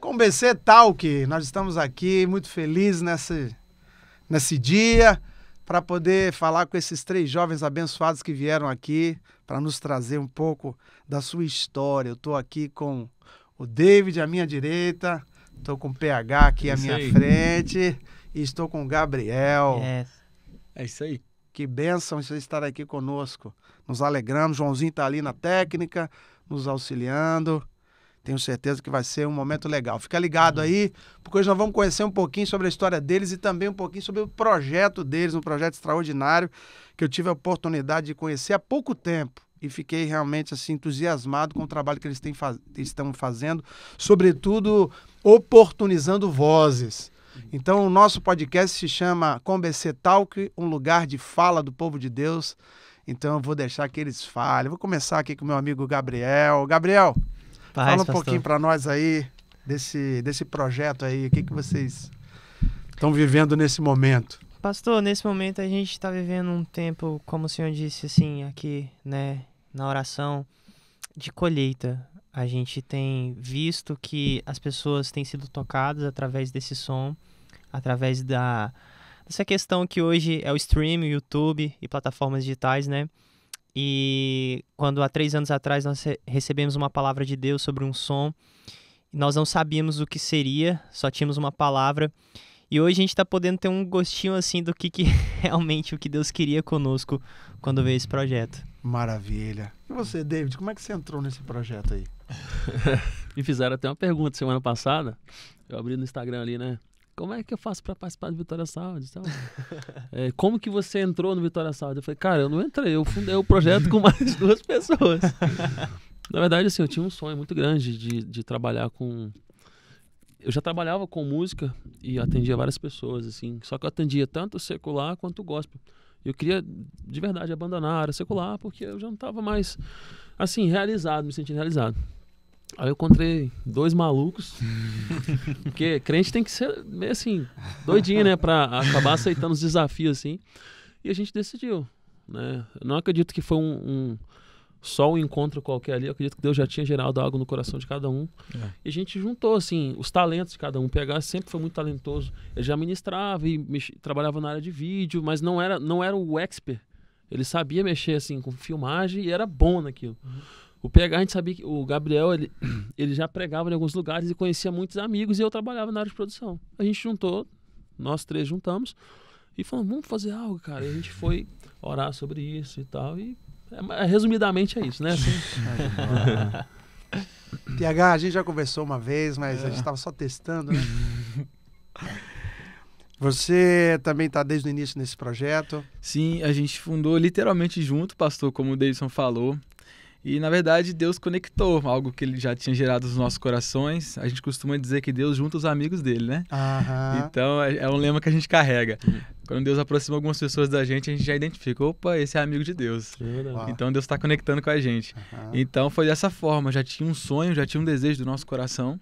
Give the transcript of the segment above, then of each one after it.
Com BC Talk, nós estamos aqui muito felizes nesse, nesse dia para poder falar com esses três jovens abençoados que vieram aqui para nos trazer um pouco da sua história. Eu estou aqui com o David à minha direita, Estou com o PH aqui é à minha aí. frente e estou com o Gabriel. Yes. É isso aí. Que bênção você estar aqui conosco. Nos alegramos. Joãozinho está ali na técnica, nos auxiliando. Tenho certeza que vai ser um momento legal. Fica ligado aí, porque hoje nós vamos conhecer um pouquinho sobre a história deles e também um pouquinho sobre o projeto deles, um projeto extraordinário que eu tive a oportunidade de conhecer há pouco tempo e fiquei realmente assim entusiasmado com o trabalho que eles têm faz... estão fazendo, sobretudo oportunizando vozes. Então, o nosso podcast se chama Convencer Talk, um lugar de fala do povo de Deus. Então, eu vou deixar que eles falem. vou começar aqui com meu amigo Gabriel. Gabriel, Paz, fala um pastor. pouquinho para nós aí desse, desse projeto aí. O que, que vocês estão vivendo nesse momento? Pastor, nesse momento a gente está vivendo um tempo, como o senhor disse, assim, aqui, né, na oração de colheita. A gente tem visto que as pessoas têm sido tocadas através desse som, através da dessa questão que hoje é o stream, YouTube e plataformas digitais, né? E quando há três anos atrás nós recebemos uma palavra de Deus sobre um som, nós não sabíamos o que seria, só tínhamos uma palavra e hoje a gente está podendo ter um gostinho assim do que, que realmente o que Deus queria conosco quando veio esse projeto. Maravilha. E você, David, como é que você entrou nesse projeto aí? Me fizeram até uma pergunta semana passada. Eu abri no Instagram ali, né? Como é que eu faço para participar do Vitória Sound? Então, é, como que você entrou no Vitória Sound? Eu falei, cara, eu não entrei, eu fundei o projeto com mais duas pessoas. Na verdade, assim, eu tinha um sonho muito grande de, de trabalhar com eu já trabalhava com música e atendia várias pessoas, assim. Só que eu atendia tanto secular quanto gospel. Eu queria, de verdade, abandonar a área secular porque eu já não estava mais, assim, realizado, me sentindo realizado. Aí eu encontrei dois malucos, porque crente tem que ser meio assim, doidinho, né, para acabar aceitando os desafios, assim. E a gente decidiu, né. Eu não acredito que foi um, um só um encontro qualquer ali, eu acredito que Deus já tinha gerado algo no coração de cada um. É. E a gente juntou, assim, os talentos de cada um. O PH sempre foi muito talentoso. Ele já ministrava e mex... trabalhava na área de vídeo, mas não era, não era o expert. Ele sabia mexer, assim, com filmagem e era bom naquilo. Uhum. O PH, a gente sabia que o Gabriel, ele, ele já pregava em alguns lugares e conhecia muitos amigos e eu trabalhava na área de produção. A gente juntou, nós três juntamos e falamos, vamos fazer algo, cara. E a gente foi orar sobre isso e tal e é, resumidamente é isso, né? Assim... TH, a gente já conversou uma vez, mas é. a gente estava é. só testando, né? Você também está desde o início nesse projeto? Sim, a gente fundou literalmente junto, pastor, como o Davidson falou. E na verdade Deus conectou algo que ele já tinha gerado nos nossos corações. A gente costuma dizer que Deus junta os amigos dele, né? Então é, é um lema que a gente carrega. Quando Deus aproxima algumas pessoas da gente, a gente já identifica, opa, esse é amigo de Deus. Uhum. Então Deus está conectando com a gente. Uhum. Então foi dessa forma, já tinha um sonho, já tinha um desejo do nosso coração.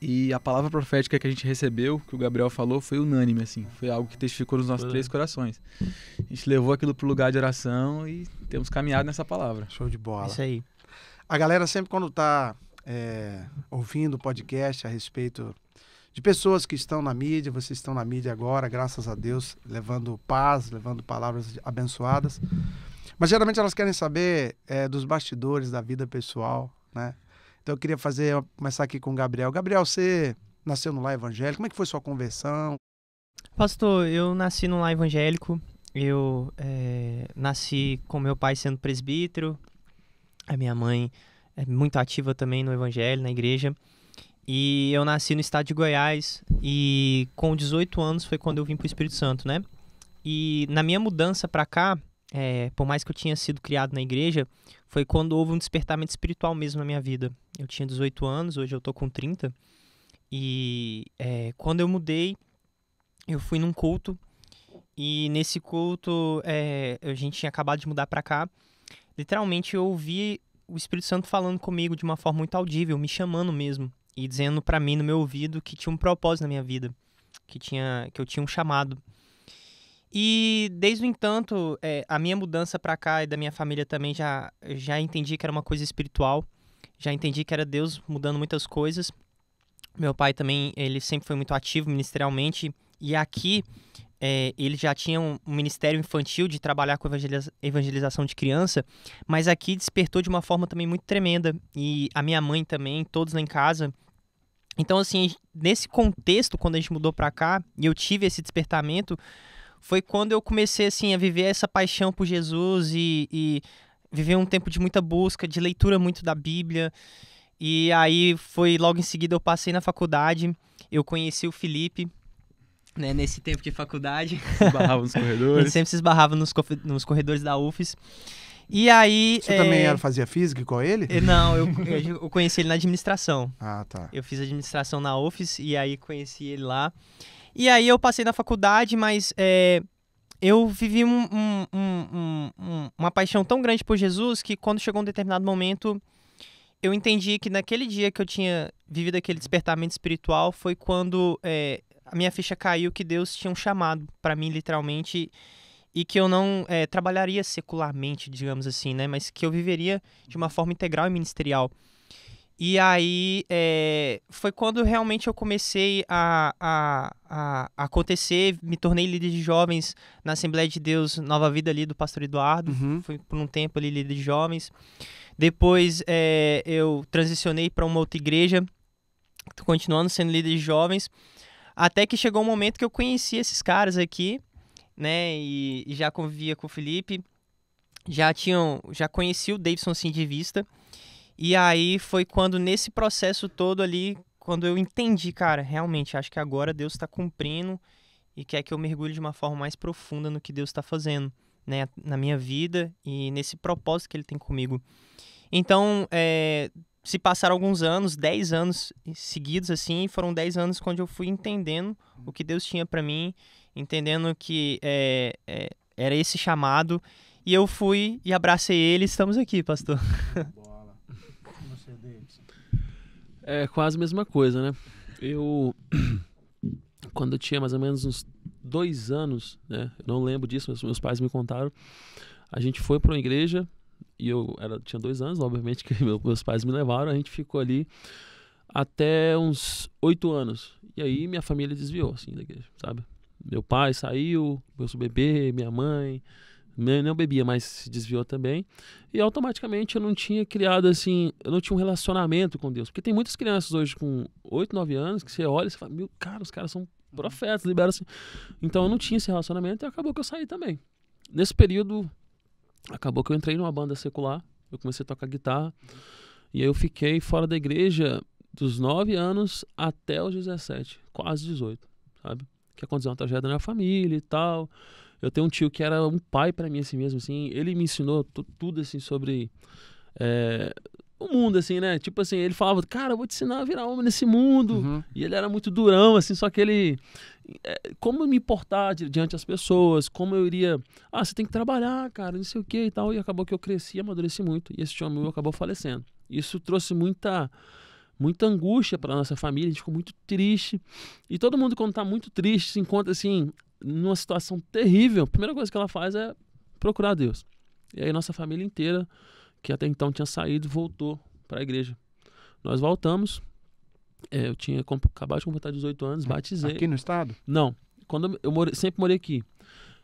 E a palavra profética que a gente recebeu, que o Gabriel falou, foi unânime, assim. Foi algo que testificou nos nossos três corações. A gente levou aquilo para o lugar de oração e temos caminhado nessa palavra. Show de bola. Isso aí. A galera sempre quando está é, ouvindo o podcast a respeito de pessoas que estão na mídia, vocês estão na mídia agora, graças a Deus, levando paz, levando palavras abençoadas. Mas geralmente elas querem saber é, dos bastidores da vida pessoal, né? Então eu queria fazer, começar aqui com o Gabriel. Gabriel, você nasceu no lar evangélico, como é que foi sua conversão? Pastor, eu nasci no lar evangélico, eu é, nasci com meu pai sendo presbítero, a minha mãe é muito ativa também no evangelho, na igreja. E eu nasci no estado de Goiás e com 18 anos foi quando eu vim para o Espírito Santo, né? E na minha mudança para cá, é, por mais que eu tinha sido criado na igreja, foi quando houve um despertamento espiritual mesmo na minha vida. Eu tinha 18 anos, hoje eu tô com 30. E é, quando eu mudei, eu fui num culto. E nesse culto, é, a gente tinha acabado de mudar para cá. Literalmente eu ouvi o Espírito Santo falando comigo de uma forma muito audível, me chamando mesmo. E dizendo para mim no meu ouvido que tinha um propósito na minha vida. Que, tinha, que eu tinha um chamado. E desde o entanto, é, a minha mudança para cá e da minha família também já, já entendi que era uma coisa espiritual, já entendi que era Deus mudando muitas coisas. Meu pai também, ele sempre foi muito ativo ministerialmente, e aqui é, ele já tinha um, ministério infantil de trabalhar com evangeliza evangelização de criança, mas aqui despertou de uma forma também muito tremenda. E a minha mãe também, todos lá em casa. Então, assim, nesse contexto, quando a gente mudou para cá, e eu tive esse despertamento, foi quando eu comecei assim a viver essa paixão por Jesus e, e viver um tempo de muita busca, de leitura muito da Bíblia. E aí foi logo em seguida eu passei na faculdade, eu conheci o Felipe, né, nesse tempo de faculdade. Esbarrava nos corredores. Ele sempre se esbarrava nos, nos corredores da UFES. E aí. Você é... também era, fazia física com ele? Eh, não, eu, eu, conheci ele na administração. Ah, tá. Eu fiz administração na UFES e aí conheci ele lá. E aí eu passei na faculdade, mas é, eu vivi um, um, um, uma paixão tão grande por Jesus que quando chegou um determinado momento, eu entendi que naquele dia que eu tinha vivido aquele despertamento espiritual foi quando é, a minha ficha caiu que Deus tinha um chamado para mim, literalmente, e que eu não é, trabalharia secularmente, digamos assim, né? Mas que eu viveria de uma forma integral e ministerial. E aí é, foi quando realmente eu comecei a, a, a, acontecer, me tornei líder de jovens na Assembleia de Deus Nova Vida ali do pastor Eduardo, uhum. fui por um tempo ali líder de jovens. Depois é, eu transicionei para uma outra igreja, continuando sendo líder de jovens, até que chegou um momento que eu conheci esses caras aqui, né, e, e já convivia com o Felipe, já tinham, já conheci o Davidson assim de vista, e aí foi quando, nesse processo todo ali, quando eu entendi, cara, realmente, acho que agora Deus está cumprindo e quer que eu mergulhe de uma forma mais profunda no que Deus está fazendo, né, na minha vida e nesse propósito que Ele tem comigo. Então, é, se passaram alguns anos, 10 anos seguidos, assim, foram 10 anos quando eu fui entendendo o que Deus tinha para mim, entendendo que é, é, era esse chamado, e eu fui e abracei ele, estamos aqui, pastor. Bom. É quase a mesma coisa, né? Eu, quando eu tinha mais ou menos uns dois anos, né? Eu não lembro disso, mas meus pais me contaram. A gente foi para uma igreja e eu era, tinha dois anos, obviamente, que meus pais me levaram. A gente ficou ali até uns oito anos. E aí minha família desviou, assim, da igreja, sabe? Meu pai saiu, meu bebê, minha mãe, né, não bebia, mas se desviou também. E automaticamente eu não tinha criado assim, eu não tinha um relacionamento com Deus. Porque tem muitas crianças hoje com 8, 9 anos que você olha e você fala, meu, cara, os caras são uhum. profetas, liberam assim. Então eu não tinha esse relacionamento e acabou que eu saí também. Nesse período, acabou que eu entrei numa banda secular, eu comecei a tocar guitarra. Uhum. E aí eu fiquei fora da igreja dos 9 anos até os 17, quase 18, sabe? Que aconteceu uma tragédia na minha família e tal. Eu tenho um tio que era um pai para mim, assim mesmo, assim. Ele me ensinou tudo, assim, sobre. É, o mundo, assim, né? Tipo assim, ele falava, cara, eu vou te ensinar a virar homem nesse mundo. Uhum. E ele era muito durão, assim, só que ele. É, como me portar diante das pessoas, como eu iria. Ah, você tem que trabalhar, cara, não sei o que e tal. E acabou que eu cresci, amadureci muito. E esse tio meu acabou falecendo. Isso trouxe muita muita angústia para nossa família, a gente ficou muito triste. E todo mundo, quando está muito triste, se encontra assim, numa situação terrível, a primeira coisa que ela faz é procurar Deus. E aí nossa família inteira, que até então tinha saído, voltou para a igreja. Nós voltamos. É, eu tinha acabado de completar 18 anos, é, batizei. Aqui no estado? Não. Quando eu more, sempre morei aqui.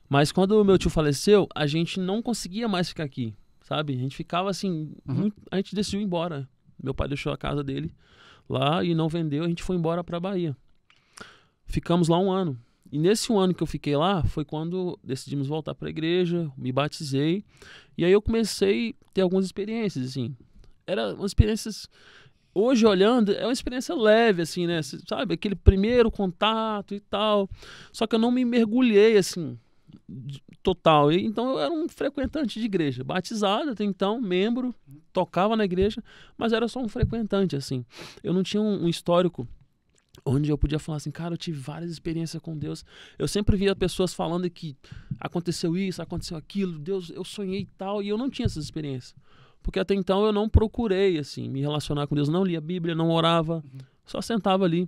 Mas quando meu tio faleceu, a gente não conseguia mais ficar aqui, sabe? A gente ficava assim, uhum. muito, a gente decidiu ir embora. Meu pai deixou a casa dele lá e não vendeu. A gente foi embora para Bahia. Ficamos lá um ano. E nesse um ano que eu fiquei lá foi quando decidimos voltar para a igreja, me batizei. E aí eu comecei a ter algumas experiências, assim. Era umas experiências hoje olhando, é uma experiência leve, assim, né? Sabe? Aquele primeiro contato e tal. Só que eu não me mergulhei, assim, total. Então eu era um frequentante de igreja, batizado até então, membro, tocava na igreja, mas era só um frequentante, assim. Eu não tinha um, histórico onde eu podia falar assim, cara, eu tive várias experiências com Deus. Eu sempre via pessoas falando que aconteceu isso, aconteceu aquilo, Deus, eu sonhei tal, e eu não tinha essas experiências. Porque até então eu não procurei, assim, me relacionar com Deus, não lia a Bíblia, não orava. Uhum. Só sentava ali.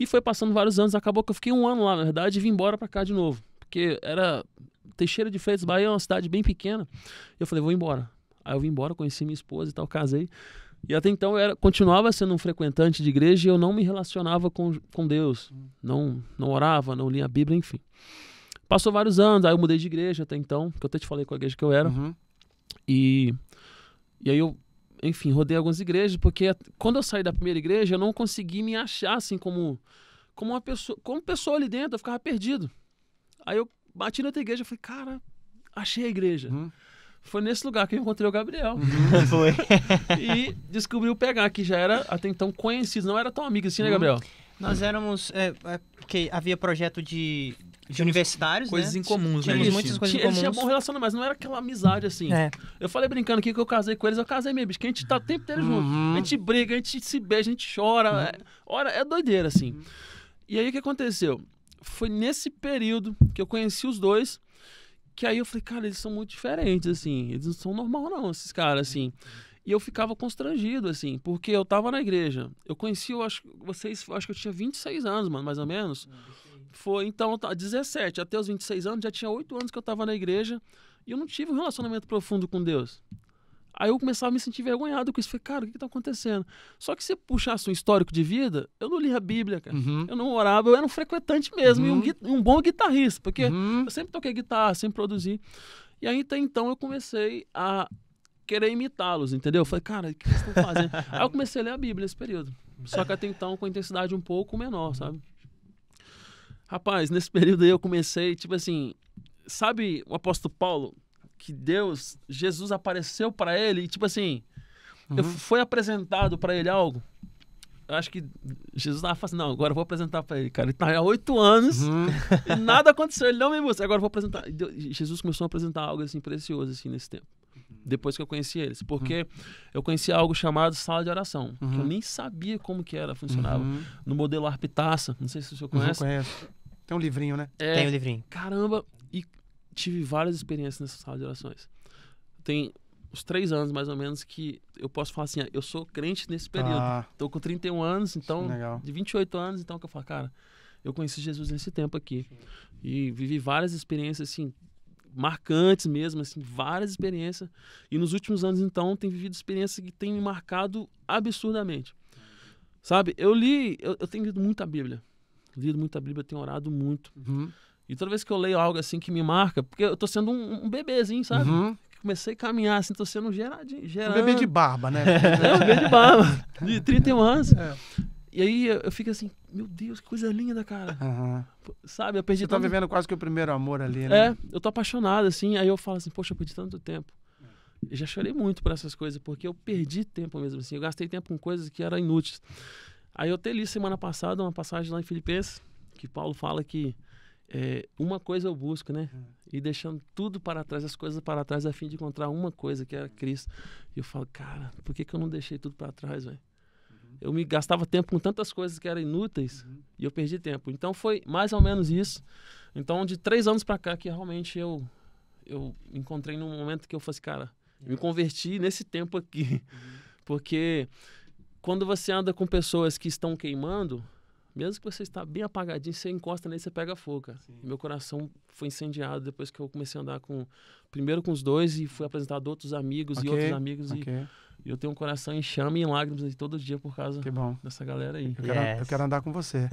E foi passando vários anos, acabou que eu fiquei um ano lá, na verdade, e vim embora para cá de novo porque era Teixeira de Freitas, Bahia é uma cidade bem pequena. Eu falei, vou embora. Aí eu vim embora, conheci minha esposa e tal, casei. E até então eu era, continuava sendo um frequentante de igreja e eu não me relacionava com, com Deus. Não, não orava, não lia a Bíblia, enfim. Passou vários anos, aí eu mudei de igreja até então, que eu até te falei com a igreja que eu era. Uhum. E, e aí eu, enfim, rodei algumas igrejas, porque quando eu saí da primeira igreja, eu não consegui me achar assim como, como uma pessoa, como pessoa ali dentro, eu ficava perdido. Aí eu bati na outra igreja e falei, cara, achei a igreja. Uhum. Foi nesse lugar que eu encontrei o Gabriel. Uhum, foi. e descobri o Pegar, que já era até então conhecido, não era tão amigo assim, né, uhum. Gabriel? Nós éramos. É, é, porque havia projeto de, de universitários, né? coisas né? incomuns, né? Tínhamos muitas coisas tinha, incomuns. tinham bom relacionamento, mas não era aquela amizade assim. É. Eu falei brincando aqui que eu casei com eles, eu casei mesmo, que a gente tá o tempo inteiro uhum. junto. A gente briga, a gente se beija, a gente chora. Uhum. É, ora, é doideira, assim. Uhum. E aí o que aconteceu? foi nesse período que eu conheci os dois, que aí eu falei, cara, eles são muito diferentes, assim. Eles não são normal, não, esses caras, assim. E eu ficava constrangido, assim, porque eu tava na igreja. Eu conheci, eu acho, vocês, eu acho que eu tinha 26 anos, mano, mais ou menos. Hum, foi, então, 17, até os 26 anos, já tinha 8 anos que eu tava na igreja. E eu não tive um relacionamento profundo com Deus. Aí eu começava a me sentir vergonhado com isso. Falei, cara, o que, está acontecendo? Só que se puxasse um histórico de vida, eu não lia a Bíblia, cara. Uhum. Eu não orava, eu era um frequentante mesmo, uhum. e um, uhum. um, bom guitarrista, porque uhum. eu sempre toquei guitarra, sempre produzi. E aí até então eu comecei a querer imitá-los, entendeu? Eu falei, cara, o que eles estão fazendo? aí eu comecei a ler a Bíblia nesse período. Só que até então com intensidade um pouco menor, sabe? Rapaz, nesse período aí eu comecei, tipo assim, sabe o apóstolo Paulo? que Deus, Jesus apareceu para ele e tipo assim, uhum. foi apresentado para ele algo. Eu acho que Jesus estava assim, não, agora eu vou apresentar para ele, cara. Ele tá há oito anos uhum. e nada aconteceu, ele não me mostrou. agora eu vou apresentar. E Jesus começou a apresentar algo assim precioso assim nesse tempo. Uhum. Depois que eu conheci eles, uhum. porque eu conheci algo chamado sala de oração, que eu uhum. nem sabia como que era, funcionava. No modelo Arpitaça, não sei se o senhor conhece. conheço. Tem um livrinho, né? É, Tem um livrinho. Caramba, e tive várias experiências nessa sala de orações. Tem uns três anos, mais ou menos, que eu posso falar assim, ah, eu sou crente nesse período. Ah, Tô com 31 anos, então, legal. de 28 anos, então, que eu falo, cara, eu conheci Jesus nesse tempo aqui. Sim. E vivi várias experiências, assim, marcantes mesmo, assim, várias experiências. E nos últimos anos, então, tem vivido experiências que têm me marcado absurdamente. Sabe, eu li, eu, eu tenho lido muita Bíblia. Lido muita Bíblia, tenho orado muito. Uhum. E toda vez que eu leio algo assim que me marca, porque eu tô sendo um, um bebezinho, sabe? Uhum. Comecei a caminhar assim, tô sendo geradinho, gerando. Um bebê de barba, né? é, um bebê de barba, de 31 anos. É. E aí eu fico assim, meu Deus, que coisa linda, cara. Uhum. Sabe, eu perdi Você tá tanto... tá vivendo quase que o primeiro amor ali, né? É, eu tô apaixonado, assim. Aí eu falo assim, poxa, eu perdi tanto tempo. Eu já chorei muito por essas coisas, porque eu perdi tempo mesmo, assim. Eu gastei tempo com coisas que eram inúteis. Aí eu até li semana passada uma passagem lá em Filipenses, que Paulo fala que é, uma coisa eu busco, né? Hum. E deixando tudo para trás, as coisas para trás, a fim de encontrar uma coisa, que era Cristo. E eu falo, cara, por que, que eu não deixei tudo para trás, velho? Uhum. Eu me gastava tempo com tantas coisas que eram inúteis uhum. e eu perdi tempo. Então foi mais ou menos isso. Então, de três anos para cá, que realmente eu, eu encontrei num momento que eu falei, assim, cara, uhum. me é. converti nesse tempo aqui. Uhum. Porque quando você anda com pessoas que estão queimando, mesmo que você está bem apagadinho, você encosta nele, você pega foca. Meu coração foi incendiado depois que eu comecei a andar com... Primeiro com os dois e fui uhum. apresentado a outros amigos okay. e outros amigos. Okay. E e eu tenho um coração em chama e em lágrimas todo dia por causa que bom. dessa galera aí. Eu quero, yes. eu quero andar com você.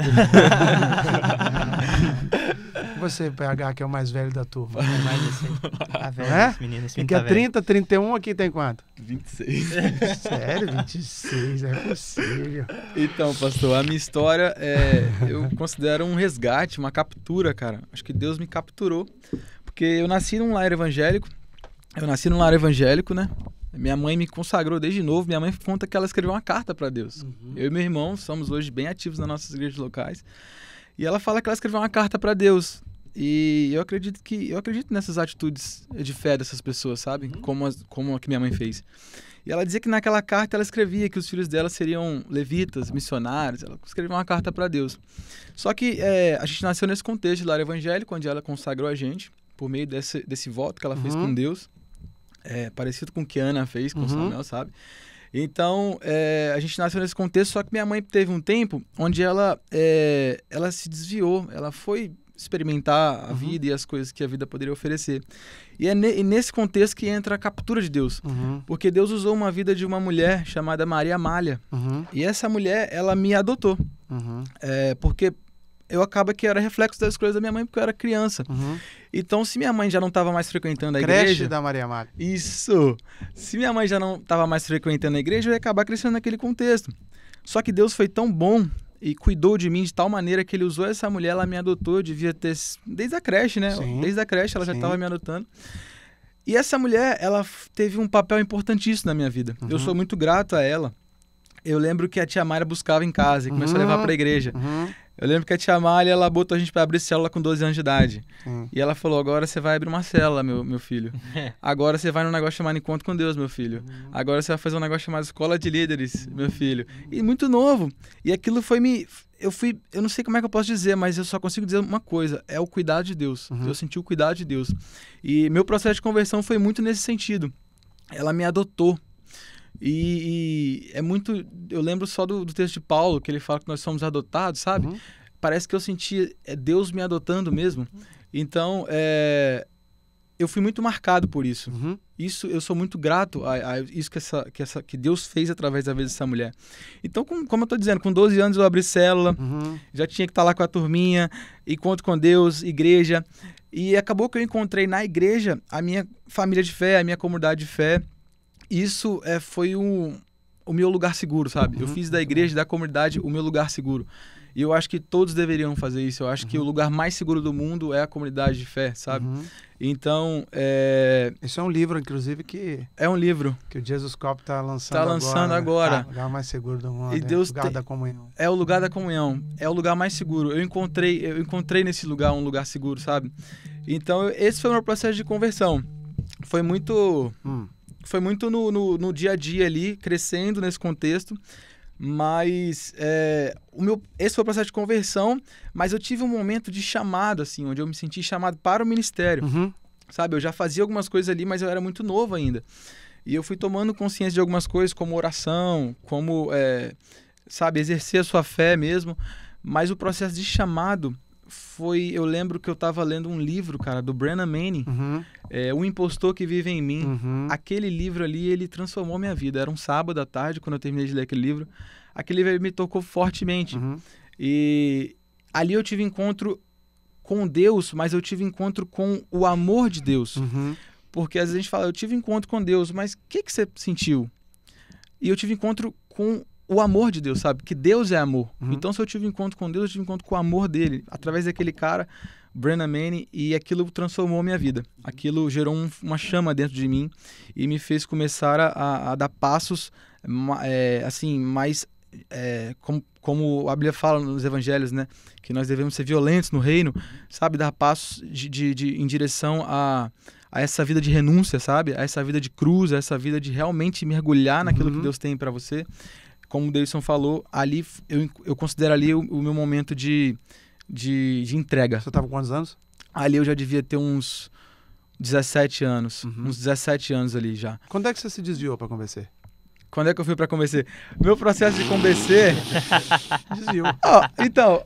você, PH, que é o mais velho da turma. É mais esse tá é? menino, esse menino que tá é 30, velho. 31, aqui tem quanto? 26. Sério, 26, é possível. Então, pastor, a minha história é, eu considero um resgate, uma captura, cara. Acho que Deus me capturou. Porque eu nasci num lar evangélico. Eu nasci num lar evangélico, né? Minha mãe me consagrou desde novo. Minha mãe conta que ela escreveu uma carta para Deus. Uhum. Eu e meu irmão somos hoje bem ativos nas nossas igrejas locais. E ela fala que ela escreveu uma carta para Deus. E eu acredito que eu acredito nessas atitudes de fé dessas pessoas, sabe? Uhum. Como as, como a que minha mãe fez. E ela dizia que naquela carta ela escrevia que os filhos dela seriam levitas, missionários. Ela escreveu uma carta para Deus. Só que é, a gente nasceu nesse contexto de lar evangélico, onde ela consagrou a gente por meio desse, desse voto que ela uhum. fez com Deus é, parecido com o que a Ana fez com uhum. o Samuel, sabe? Então, é, a gente nasceu nesse contexto, só que minha mãe teve um tempo onde ela, é, ela se desviou, ela foi experimentar a uhum. vida e as coisas que a vida poderia oferecer. E é ne e nesse contexto que entra a captura de Deus. Uhum. Porque Deus usou uma vida de uma mulher chamada Maria Malha. Uhum. E essa mulher, ela me adotou. Uhum. É, porque eu acaba que era reflexo das coisas da minha mãe, porque eu era criança. Uhum. Então, se minha mãe já não estava mais frequentando a Creche igreja. da Maria Amália. Isso! Se minha mãe já não estava mais frequentando a igreja, eu ia acabar crescendo naquele contexto. Só que Deus foi tão bom e cuidou de mim de tal maneira que ele usou essa mulher, ela me adotou, eu devia ter. Desde a creche, né? Sim, desde a creche ela sim. já estava me adotando. E essa mulher, ela teve um papel importantíssimo na minha vida. Uhum. Eu sou muito grato a ela. Eu lembro que a tia Mayra buscava em casa e começou uhum. a levar uhum. para a igreja. Uhum. Eu lembro que a tia Malha, ela botou a gente para abrir célula com 12 anos de idade. Hum. E ela falou: agora você vai abrir uma célula, meu, meu filho. agora você vai num negócio chamado Encontro com Deus, meu filho. Hum. Agora você vai fazer um negócio chamado Escola de Líderes, meu filho. E muito novo. E aquilo foi me. Eu fui. Eu não sei como é que eu posso dizer, mas eu só consigo dizer uma coisa: é o cuidado de Deus. Uhum. Eu senti o cuidado de Deus. E meu processo de conversão foi muito nesse sentido. Ela me adotou e, e, é muito. Eu lembro só do, do, texto de Paulo, que ele fala que nós somos adotados, sabe? Uhum. Parece que eu senti é Deus me adotando mesmo. Então, é, eu fui muito marcado por isso. Uhum. Isso eu sou muito grato a, a isso que, essa, que, essa, que Deus fez através da vida dessa mulher. Então, com, como eu estou dizendo, com 12 anos eu abri célula, uhum. já tinha que estar tá lá com a turminha, encontro com Deus, igreja. E acabou que eu encontrei na igreja a minha família de fé, a minha comunidade de fé isso é, foi um, o meu lugar seguro, sabe? Uhum. Eu fiz da igreja, da comunidade, o meu lugar seguro. E eu acho que todos deveriam fazer isso. Eu acho uhum. que o uhum. lugar mais seguro do mundo é a comunidade de fé, sabe? Uhum. Então, é... Isso é um livro, inclusive, que... É um livro. Que o Jesus Cop está lançando agora. Está lançando agora. agora. Né? Ah, o lugar mais seguro do mundo. E é Deus é o lugar da comunhão. É o lugar da comunhão. É o lugar mais seguro. Eu encontrei, eu encontrei nesse lugar um lugar seguro, sabe? Então, esse foi o meu processo de conversão. Foi muito... Hum foi muito no, no, no dia a dia ali, crescendo nesse contexto. Mas é, o meu, esse foi o processo de conversão, mas eu tive um momento de chamado, assim, onde eu me senti chamado para o ministério. Uhum. Sabe, eu já fazia algumas coisas ali, mas eu era muito novo ainda. E eu fui tomando consciência de algumas coisas, como oração, como, é, sabe, exercer a sua fé mesmo. Mas o processo de chamado foi. Eu lembro que eu estava lendo um livro, cara, do Brennan Manning, uhum. é, O Impostor que Vive em Mim. Uhum. Aquele livro ali, ele transformou minha vida. Era um sábado à tarde, quando eu terminei de ler aquele livro. Aquele livro me tocou fortemente. Uhum. E ali eu tive encontro com Deus, mas eu tive encontro com o amor de Deus. Uhum. Porque às vezes a gente fala, eu tive encontro com Deus, mas o que, que você sentiu? E eu tive encontro com o amor de Deus, sabe? Que Deus é amor. Uhum. Então, se eu tive encontro com Deus, eu tive encontro com o amor dele, através daquele cara, Brenna Manning, e aquilo transformou a minha vida. Aquilo gerou um, uma chama dentro de mim e me fez começar a, a dar passos, é, assim, mais. É, como, como a Bíblia fala nos evangelhos, né? Que nós devemos ser violentos no reino, sabe? Dar passos de, de, de em direção a a essa vida de renúncia, sabe? A essa vida de cruz, a essa vida de realmente mergulhar naquilo uhum. que Deus tem para você como o Davidson falou, ali eu, eu considero ali o, o meu momento de, de, de entrega. Você estava com quantos anos? Ali eu já devia ter uns 17 anos. Uhum. Uns 17 anos ali já. Quando é que você se desviou para convencer? Quando é que eu fui para convencer? Meu processo de convencer. Desviou. Oh, então.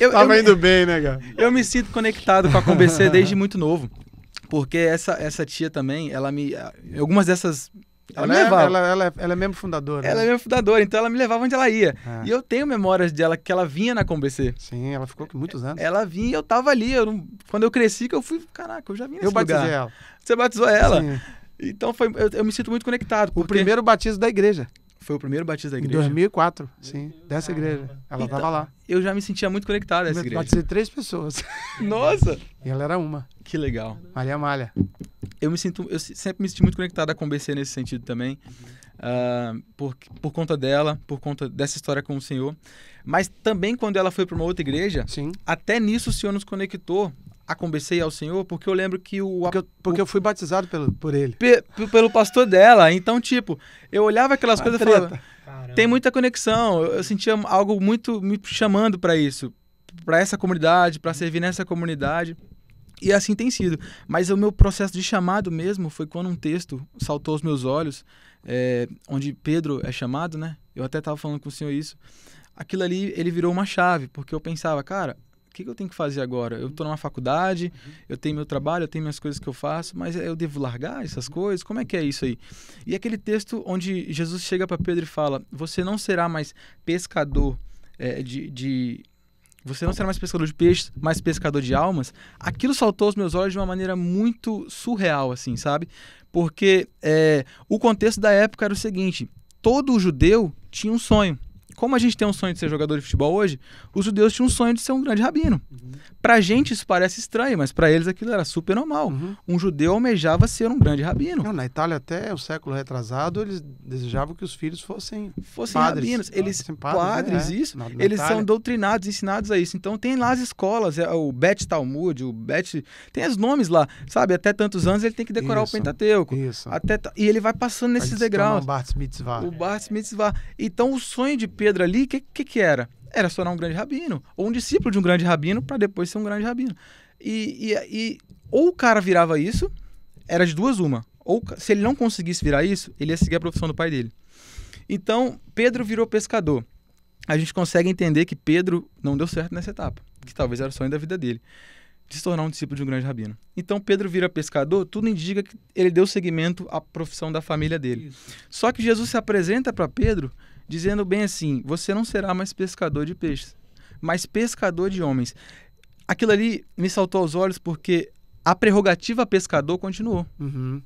Eu, Tava eu, indo bem, né, cara? Eu me sinto conectado com a convencer desde muito novo. Porque essa, essa tia também, ela me. Algumas dessas é, ela, ela, é, ela, ela, ela, é mesmo fundadora. Ela né? é mesmo fundadora, então ela me levava onde ela ia. É. E eu tenho memórias dela que ela vinha na Combc. Sim, ela ficou muitos anos. Ela vinha e eu tava ali. Eu não... Quando eu cresci, que eu fui. Caraca, eu já vim nesse eu lugar. Eu batizei ela. Você batizou ela. Sim. Então foi, eu, eu, me sinto muito conectado. Porque... O primeiro batismo da igreja. Foi o primeiro batismo da igreja? Em 2004, sim. Dessa igreja. Ela estava então, lá. Eu já me sentia muito conectado a essa eu igreja. Batizei três pessoas. Nossa! E ela era uma. Que legal. Maria Malha. Eu me sinto, eu sempre me senti muito conectado o bc nesse sentido também. Uh, por, por conta dela, por conta dessa história com o Senhor. Mas também quando ela foi para uma outra igreja, Sim. até nisso o Senhor nos conectou a conversei ao Senhor, porque eu lembro que o. Porque eu, porque eu fui batizado pelo, por ele. Pe, pelo pastor dela. Então, tipo, eu olhava aquelas coisas treta. e falava. Caramba. Tem muita conexão. Eu sentia algo muito me chamando para isso, para essa comunidade, para servir nessa comunidade. E assim tem sido. Mas o meu processo de chamado mesmo foi quando um texto saltou aos meus olhos, é, onde Pedro é chamado, né? Eu até estava falando com o senhor isso. Aquilo ali, ele virou uma chave, porque eu pensava, cara, que, que eu tenho que fazer agora? Eu estou numa faculdade, uhum. eu tenho meu trabalho, eu tenho minhas coisas que eu faço, mas eu devo largar essas uhum. coisas? Como é que é isso aí? E aquele texto onde Jesus chega para Pedro e fala: Você não será mais pescador é, de, de você não será mais pescador de peixes, mas pescador de almas. Aquilo saltou os meus olhos de uma maneira muito surreal, assim, sabe? Porque é, o contexto da época era o seguinte: todo judeu tinha um sonho como a gente tem um sonho de ser jogador de futebol hoje, os judeus tinham um sonho de ser um grande rabino. Uhum. Pra gente isso parece estranho, mas para eles aquilo era super normal. Uhum. Um judeu almejava ser um grande rabino. Não, na Itália até o século retrasado, eles desejavam que os filhos fossem fossem padres. rabinos, ah, eles fossem padres, padres é, isso. Na, na eles Itália. são doutrinados, ensinados a isso. Então tem lá as escolas, é, o Bet Talmud, o Bet, tem os nomes lá, sabe? Até tantos anos ele tem que decorar isso, o Pentateuco. Isso. Até e ele vai passando nesses degraus. O Bat Mitzvah. O Bat Mitzvah. Então o sonho de Pedro Pedro ali, o que, que, que era? Era só um grande rabino, ou um discípulo de um grande rabino, para depois ser um grande rabino. E, e, e, ou o cara virava isso, era de duas uma. Ou se ele não conseguisse virar isso, ele ia seguir a profissão do pai dele. Então, Pedro virou pescador. A gente consegue entender que Pedro não deu certo nessa etapa, que talvez era o sonho da vida dele, de se tornar um discípulo de um grande rabino. Então, Pedro vira pescador, tudo indica que ele deu seguimento à profissão da família dele. Isso. Só que Jesus se apresenta para Pedro dizendo bem assim: você não será mais pescador de peixes, mas pescador de homens. Aquilo ali me saltou aos olhos porque a prerrogativa pescador continuou. Uhum.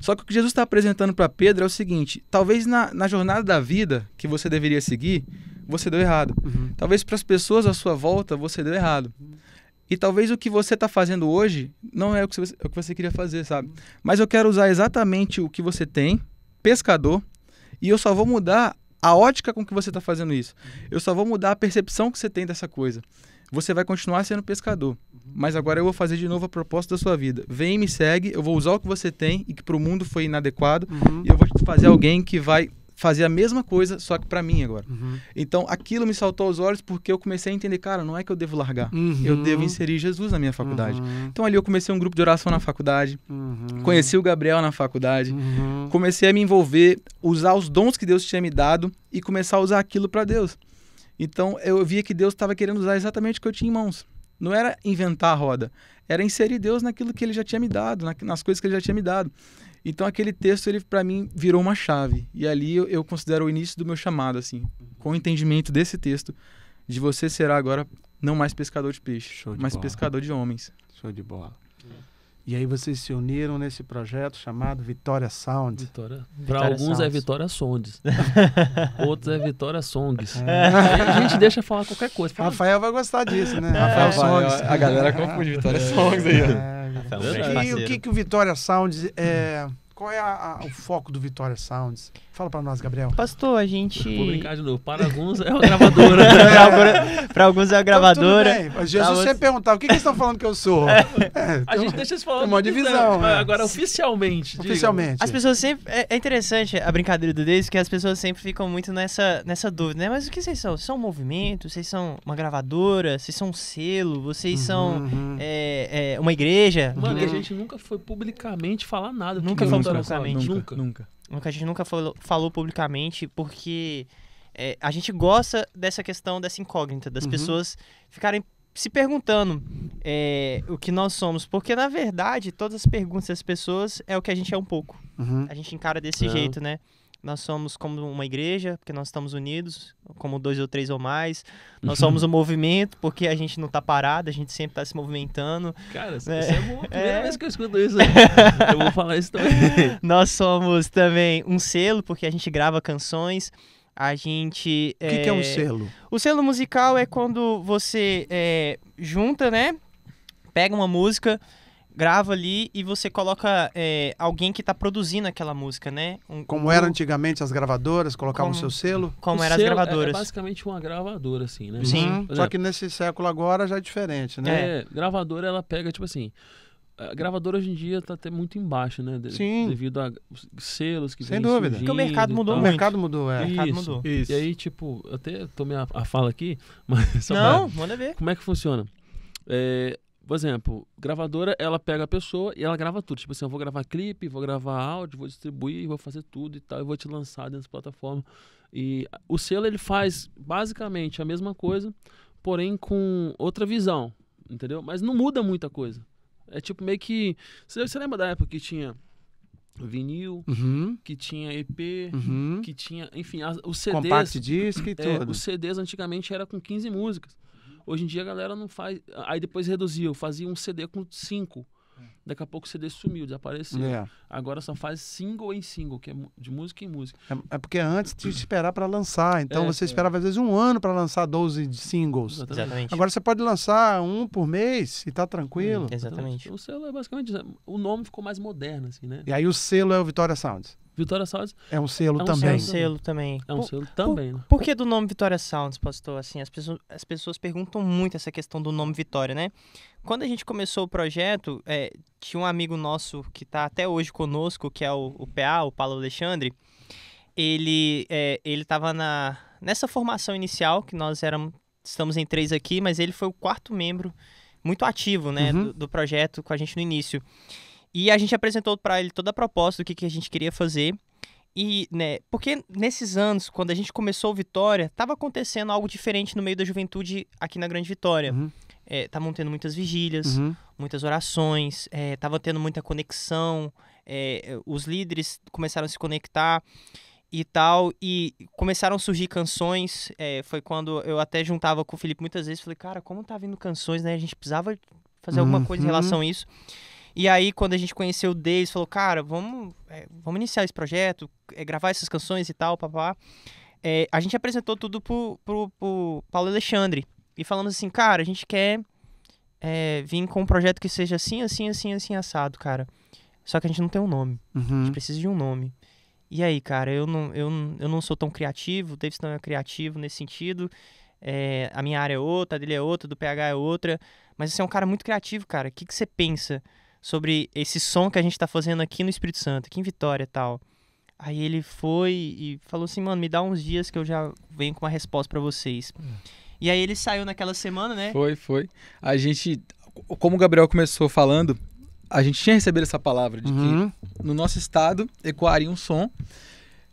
Só que o que Jesus está apresentando para Pedro é o seguinte: talvez na, na, jornada da vida que você deveria seguir, você deu errado. Uhum. Talvez para as pessoas à sua volta, você deu errado. Uhum. E talvez o que você está fazendo hoje não é o, que você, é o que você queria fazer, sabe? Mas eu quero usar exatamente o que você tem, pescador, e eu só vou mudar a ótica com que você está fazendo isso. Eu só vou mudar a percepção que você tem dessa coisa. Você vai continuar sendo pescador, mas agora eu vou fazer de novo a proposta da sua vida. Vem e me segue, eu vou usar o que você tem e que para o mundo foi inadequado, uhum. e eu vou te fazer alguém que vai fazer a mesma coisa, só que para mim agora. Uhum. Então, aquilo me saltou aos olhos porque eu comecei a entender, cara, não é que eu devo largar, uhum. eu devo inserir Jesus na minha faculdade. Uhum. Então, ali eu comecei um grupo de oração na faculdade, uhum. conheci o Gabriel na faculdade, uhum. comecei a me envolver, usar os dons que Deus tinha me dado e começar a usar aquilo para Deus. Então, eu via que Deus estava querendo usar exatamente o que eu tinha em mãos. Não era inventar a roda, era inserir Deus naquilo que ele já tinha me dado, nas coisas que ele já tinha me dado. Então aquele texto ele para mim virou uma chave e ali eu, eu, considero o início do meu chamado assim, com o entendimento desse texto de você será agora não mais pescador de peixe, de mas bola. pescador de homens. Show de bola. E aí vocês se uniram nesse projeto chamado Vitória Sound. Vitória. Para alguns Sounds. é Vitória Sondes. Outros é Vitória Songs. É. A gente deixa falar qualquer coisa. Fala. Rafael vai gostar disso, né? É. Rafael Songs. A galera confunde Vitória é. Songs aí, um e o que, que o Vitória Sound é. Qual é a, a, o foco do Vitória Sounds? Fala para nós, Gabriel. Pastor, a gente. vou brincar de novo. Para alguns é uma gravadora. é. para alguns é uma então, gravadora. Então, Às vezes você perguntar o que, que estão falando que eu sou. É. É, a gente deixa eles falando. Tem uma divisão. Né? Agora, oficialmente. Oficialmente. Digam. As pessoas sempre. É, é interessante a brincadeira do Deus que as pessoas sempre ficam muito nessa, nessa dúvida, né? Mas o que vocês são? Vocês são um movimento? Vocês são uma gravadora? Vocês são um selo? Vocês uhum. são uhum. É, é, uma igreja? Mano, a uhum. gente nunca foi publicamente falar nada. Nunca falou publicamente. Nunca. Nunca. nunca. A gente nunca falou, falou publicamente porque é, a gente gosta dessa questão, dessa incógnita, das uhum. pessoas ficarem se perguntando é, o que nós somos. Porque, na verdade, todas as perguntas das pessoas é o que a gente é um pouco. Uhum. A gente encara desse é. jeito, né? nós somos como uma igreja, porque nós estamos unidos, como dois ou três ou mais. Nós uhum. somos um movimento, porque a gente não está parado, a gente sempre está se movimentando. Cara, isso é, é bom. É primeira é... vez que eu escuto isso, eu vou falar isso também. nós somos também um selo, porque a gente grava canções. A gente. O que é... que é um é, selo? O selo musical é quando você é, junta, né? Pega uma música, grava ali e você coloca é, alguém que está produzindo aquela música, né? Um, como um... era antigamente as gravadoras, colocavam como, seu selo? Como eram as gravadoras. É, é basicamente uma gravadora, assim, né? Sim. Uhum. Só que nesse século agora já é diferente, né? É. é, gravadora ela pega, tipo assim... A gravadora hoje em dia está até muito embaixo, né? De, Sim. Devido a selos que Sem dúvida. Porque o mercado mudou. O mercado mudou, é. Isso, o mercado mudou. Isso. E aí, tipo, até tomei a, a fala aqui, mas. Não, manda ver. Como é que funciona? É, por exemplo, gravadora, ela pega a pessoa e ela grava tudo. Tipo assim, eu vou gravar clipe, vou gravar áudio, vou distribuir, vou fazer tudo e tal, eu vou te lançar dentro da plataforma. E o selo, ele faz basicamente a mesma coisa, porém com outra visão, entendeu? Mas não muda muita coisa. É tipo meio que. Você, você lembra da época que tinha vinil, uhum. que tinha EP, uhum. que tinha. Enfim, os CDs. Compact disc e tudo. É, os CDs antigamente era com 15 músicas. Hoje em dia a galera não faz. Aí depois reduziu, fazia um CD com cinco. Daqui a pouco o CD sumiu, desapareceu. É. Agora só faz single em single, que é de música em música. É, é porque é antes de esperar para lançar. Então é, você é. esperava às vezes um ano para lançar 12 singles. Exatamente. Agora você pode lançar um por mês e tá tranquilo. exatamente. Então, o selo é basicamente. É, o nome ficou mais moderno, assim, né? E aí o selo é o Vitória Sounds. Vitória Sounds. É um selo é também. É um selo também. É um por, selo também. Por, né? por, que do nome Vitória Sounds, pastor? Assim, as pessoas, as pessoas perguntam muito essa questão do nome Vitória, né? Quando a gente começou o projeto, é, tinha um amigo nosso que está até hoje conosco, que é o, o PA, o Paulo Alexandre. Ele é, ele estava na, nessa formação inicial, que nós éramos, estamos em três aqui, mas ele foi o quarto membro muito ativo né, uhum. do, do projeto com a gente no início. E a gente apresentou para ele toda a proposta do que, que a gente queria fazer. E, né, porque nesses anos, quando a gente começou o Vitória, estava acontecendo algo diferente no meio da juventude aqui na Grande Vitória. Uhum. Estavam é, tendo muitas vigílias, uhum. muitas orações, estava é, tendo muita conexão, é, os líderes começaram a se conectar e tal, e começaram a surgir canções. É, foi quando eu até juntava com o Felipe muitas vezes, falei, cara, como tá vindo canções, né? A gente precisava fazer alguma uhum. coisa em relação a isso. E aí, quando a gente conheceu o Dave falou, cara, vamos, é, vamos iniciar esse projeto, é, gravar essas canções e tal, papá. É, a gente apresentou tudo pro, pro, pro, Paulo Alexandre. E falamos assim, cara, a gente quer é, vir com um projeto que seja assim, assim, assim, assim, assado, cara. Só que a gente não tem um nome. Uhum. A gente uhum. precisa de um nome. E aí, cara, eu não, eu, eu não sou tão criativo, o Davis não é criativo nesse sentido. É, a minha área é outra, a dele é outra, do PH é outra. Mas você assim, é um cara muito criativo, cara. O que, que você pensa? sobre esse som que a gente tá fazendo aqui no Espírito Santo, aqui em Vitória e tal. Aí ele foi e falou assim, mano, me dá uns dias que eu já venho com uma resposta para vocês. É. E aí ele saiu naquela semana, né? Foi, foi. A gente, como o Gabriel começou falando, a gente tinha recebido essa palavra de uhum. que no nosso estado ecoaria um som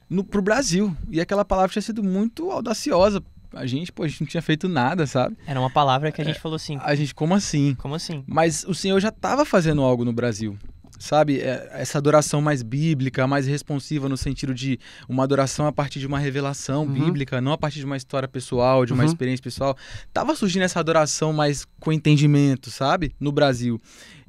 no, pro Brasil. E aquela palavra tinha sido muito audaciosa a gente, pô, a gente não tinha feito nada, sabe? Era uma palavra que a gente é, falou assim. A gente, como assim? Como assim? Mas o Senhor já estava fazendo algo no Brasil. Sabe, é, essa adoração mais bíblica, mais responsiva, no sentido de uma adoração a partir de uma revelação uhum. bíblica, não a partir de uma história pessoal, de uma uhum. experiência pessoal. Tava surgindo essa adoração mais com entendimento, sabe? No Brasil.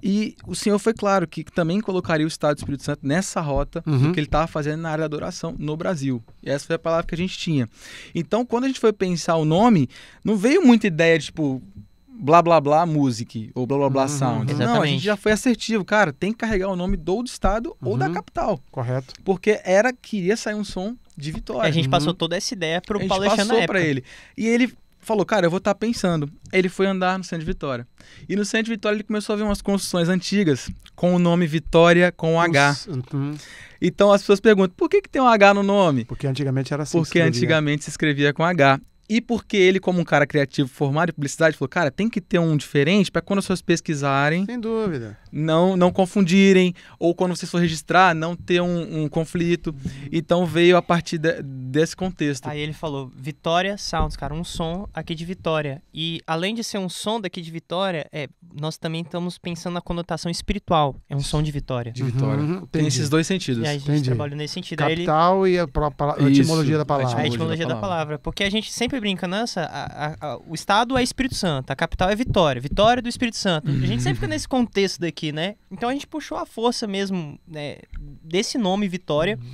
E o Senhor foi claro que também colocaria o Estado do Espírito Santo nessa rota uhum. do que ele estava fazendo na área da adoração no Brasil. E essa foi a palavra que a gente tinha. Então, quando a gente foi pensar o nome, não veio muita ideia de, tipo, blá blá blá music ou blá blá blá uhum, sound. Exatamente. Não, a gente já foi assertivo, cara, tem que carregar o nome do estado uhum, ou da uhum. capital. Correto. Porque era queria sair um som de Vitória. E a gente uhum. passou toda essa ideia pro Paulo Alexandre passou na pra ele. E ele falou, cara, eu vou estar tá pensando. Ele foi andar no centro de Vitória. E no centro de Vitória ele começou a ver umas construções antigas com o nome Vitória com um H. Uhum. Então as pessoas perguntam, por que, que tem um H no nome? Porque antigamente era assim. Porque antigamente se escrevia com H. E porque ele, como um cara criativo formado em publicidade, falou, cara, tem que ter um diferente para quando as pessoas pesquisarem. Sem dúvida. Não, não confundirem. Ou quando vocês for registrar, não ter um, um conflito. Uhum. Então veio a partir de, desse contexto. Aí ele falou: Vitória Sounds, cara, um som aqui de Vitória. E além de ser um som daqui de Vitória, é, nós também estamos pensando na conotação espiritual. É um som de Vitória. De Vitória. Uhum, tem esses dois sentidos. E a gente Entendi. trabalha nesse sentido. Capital ele... e a, a etimologia da palavra. A etimologia, a etimologia da, palavra. da palavra. Porque a gente sempre brinca, nossa, né? a, a, a, o estado é Espírito Santo, a capital é Vitória, Vitória do Espírito Santo. A gente sempre fica nesse contexto daqui, né? Então a gente puxou a força mesmo né, desse nome Vitória. Uhum.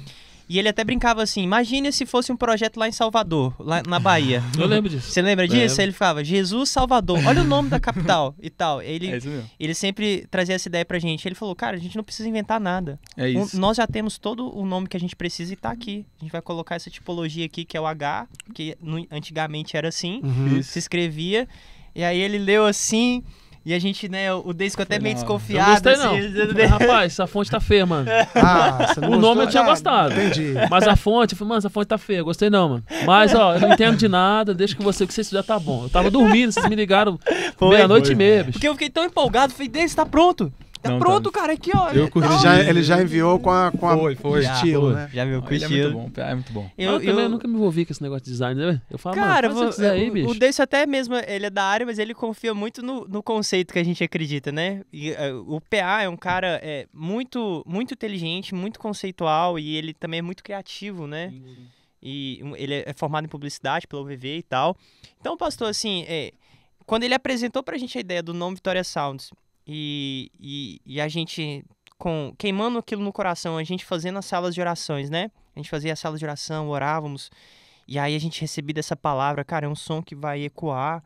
E ele até brincava assim: imagine se fosse um projeto lá em Salvador, lá na Bahia. Eu lembro disso. Você lembra disso? Lembro. Ele falava Jesus Salvador, olha o nome da capital e tal. Ele, é ele sempre trazia essa ideia pra gente. Ele falou, cara, a gente não precisa inventar nada. É isso. Um, nós já temos todo o nome que a gente precisa e tá aqui. A gente vai colocar essa tipologia aqui, que é o H, que no, antigamente era assim, uhum. se escrevia. E aí ele leu assim. E a gente, né, o Desco até meio desconfiado. gostei, assim, não. Assim, Rapaz, essa fonte tá feia, mano. Ah, o nome gostou? eu tinha ah, gostado. Ah, entendi. Mas a fonte, eu falei, mano, essa fonte tá feia. Gostei não, mano. Mas, ó, eu não entendo de nada, deixa que você, que você já tá bom. Eu tava dormindo, vocês me ligaram meia-noite e meia, Porque eu fiquei tão empolgado, falei, Desco, tá pronto. Tá não, é pronto, tá... cara, aqui, ó. Eu curti. Ele, já, ele já enviou com a, com a foi, foi, estilo, já, né? Já viu com estilo. É muito bom, ah, é muito bom. Eu, eu, eu... eu nunca me envolvi com esse negócio de design, né? Eu falo, cara, mano, vou, aí, bicho. o Deus até mesmo, ele é da área, mas ele confia muito no, no conceito que a gente acredita, né? E, uh, o PA é um cara é, muito, muito inteligente, muito conceitual e ele também é muito criativo, né? E ele é, é formado em publicidade pela UVV e tal. Então, pastor, assim, é, quando ele apresentou pra gente a ideia do nome Vitória Sounds, e, e, e a gente, com queimando aquilo no coração, a gente fazendo as salas de orações, né? A gente fazia a sala de oração, orávamos. E aí a gente recebia essa palavra, cara, é um som que vai ecoar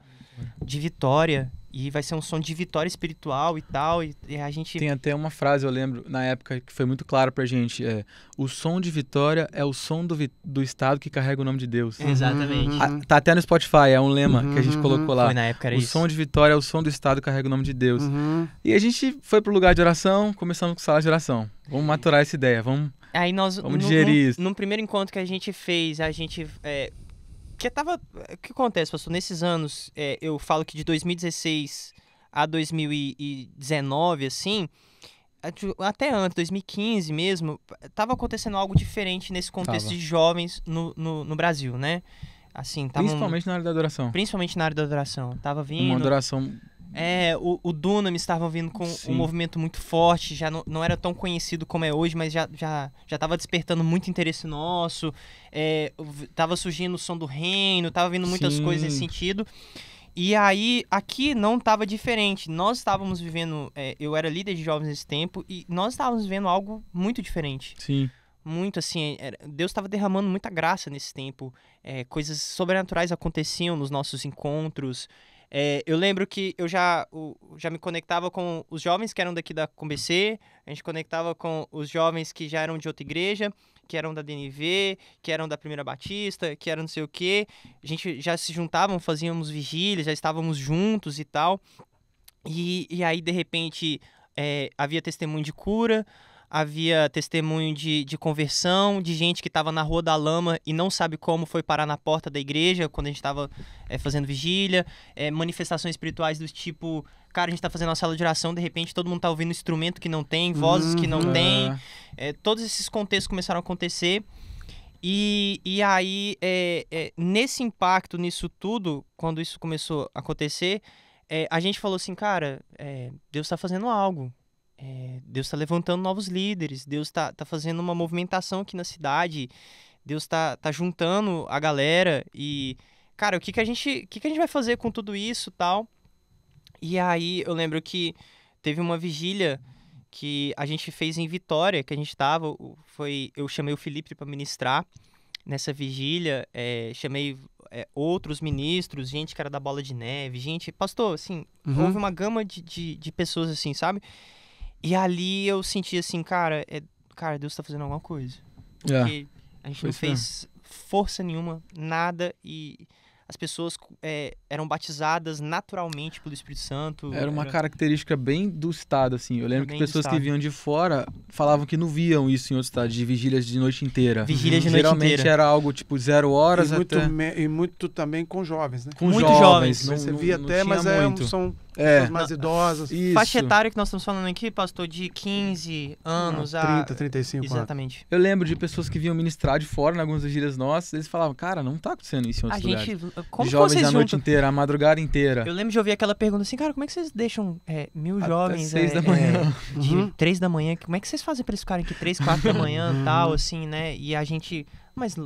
de vitória, e vai ser um som de vitória espiritual e tal. E, e a gente. Tem até uma frase, eu lembro, na época, que foi muito clara pra gente. É, o som de vitória é o som do, do Estado que carrega o nome de Deus. Uhum. Exatamente. Uhum. A, tá até no Spotify, é um lema uhum. que a gente uhum. colocou lá. Foi na época era O isso. som de vitória é o som do Estado que carrega o nome de Deus. Uhum. E a gente foi pro lugar de oração, começamos com sala de oração. Vamos maturar essa ideia, vamos. Aí nós, Vamos no, digerir no, isso. No primeiro encontro que a gente fez, a gente é, que tava. Eh, o que acontece, pastor? Nesses anos, é, eu falo que de 2016 a 2019, assim, até antes, 2015 mesmo, tava acontecendo algo diferente nesse contexto tava. de jovens no, no, no, Brasil, né? Assim, tava principalmente um, na área da adoração. Principalmente na área da adoração. Tava vindo. Uma adoração é, o, o Dunham estavam vindo com Sim. um movimento muito forte, já não, não era tão conhecido como é hoje, mas já já já estava despertando muito interesse nosso. É, surgindo o som do reino, estava vindo muitas Sim. coisas nesse sentido. E aí, aqui não estava diferente. Nós estávamos vivendo. É, eu era líder de jovens nesse tempo e nós estávamos vivendo algo muito diferente. Sim. Muito assim. É, Deus estava derramando muita graça nesse tempo. É, coisas sobrenaturais aconteciam nos nossos encontros. É, eu lembro que eu já, o, já me conectava com os jovens que eram daqui da ComBC, a gente conectava com os jovens que já eram de outra igreja, que eram da DNV, que eram da Primeira Batista, que eram não sei o quê. A gente já se juntavam, fazíamos vigília, já estávamos juntos e tal. E, e aí, de repente, é, havia testemunho de cura, havia testemunho de, de conversão, de gente que estava na Rua da Lama e não sabe como foi parar na porta da igreja quando a gente estava é, eh, fazendo vigília, é, manifestações espirituais do tipo, cara, a gente está fazendo a sala de oração, de repente todo mundo está ouvindo instrumento que não tem, vozes uhum. que não uhum. tem. É, eh, todos esses contextos começaram a acontecer. E, e aí, nesse impacto, nisso tudo, quando isso começou a acontecer, a gente falou assim, cara, Deus está fazendo algo é, Deus está levantando novos líderes, Deus está tá fazendo uma movimentação aqui na cidade, Deus está tá juntando a galera e, cara, o que, que, a gente, que, que a gente vai fazer com tudo isso tal? E aí eu lembro que teve uma vigília que a gente fez em Vitória, que a gente estava, foi, eu chamei o Felipe para ministrar nessa vigília, é, chamei é, outros ministros, gente que era da Bola de Neve, gente, pastor, assim, uhum. houve uma gama de, de, de pessoas assim, sabe? E ali eu senti assim, cara, é, cara, Deus tá fazendo alguma coisa. É. Porque a gente não é. fez mesmo. força nenhuma, nada, e as pessoas é, eram batizadas naturalmente pelo Espírito Santo. Era uma era... característica bem do Estado, assim. Eu lembro bem que pessoas que vinham de fora falavam que não viam isso em outros estados, de vigílias de noite inteira. Vigílias de uhum. noite Geralmente inteira. Geralmente era algo tipo zero horas e até... Muito me... E muito também com jovens, né? Com muito jovens. jovens. Não, não, você via não até, mas é, são é. Pessoas mais ah, idosas. Isso. Faixa etária que nós estamos falando aqui, pastor, de 15 anos ah, 30, a... 35 é. Exatamente. Eu lembro de pessoas que vinham ministrar de fora em algumas gírias nossas, eles falavam, cara, não tá acontecendo isso em outros a lugares. Gente, como jovens vocês a noite juntam? inteira, a madrugada inteira. Eu lembro de ouvir aquela pergunta assim, cara, como é que vocês deixam é, mil Até jovens... seis é, da é, manhã. de uhum. três da manhã, como é que vocês fazem pra eles ficarem aqui três, quatro da manhã e tal, assim, né? E a gente mas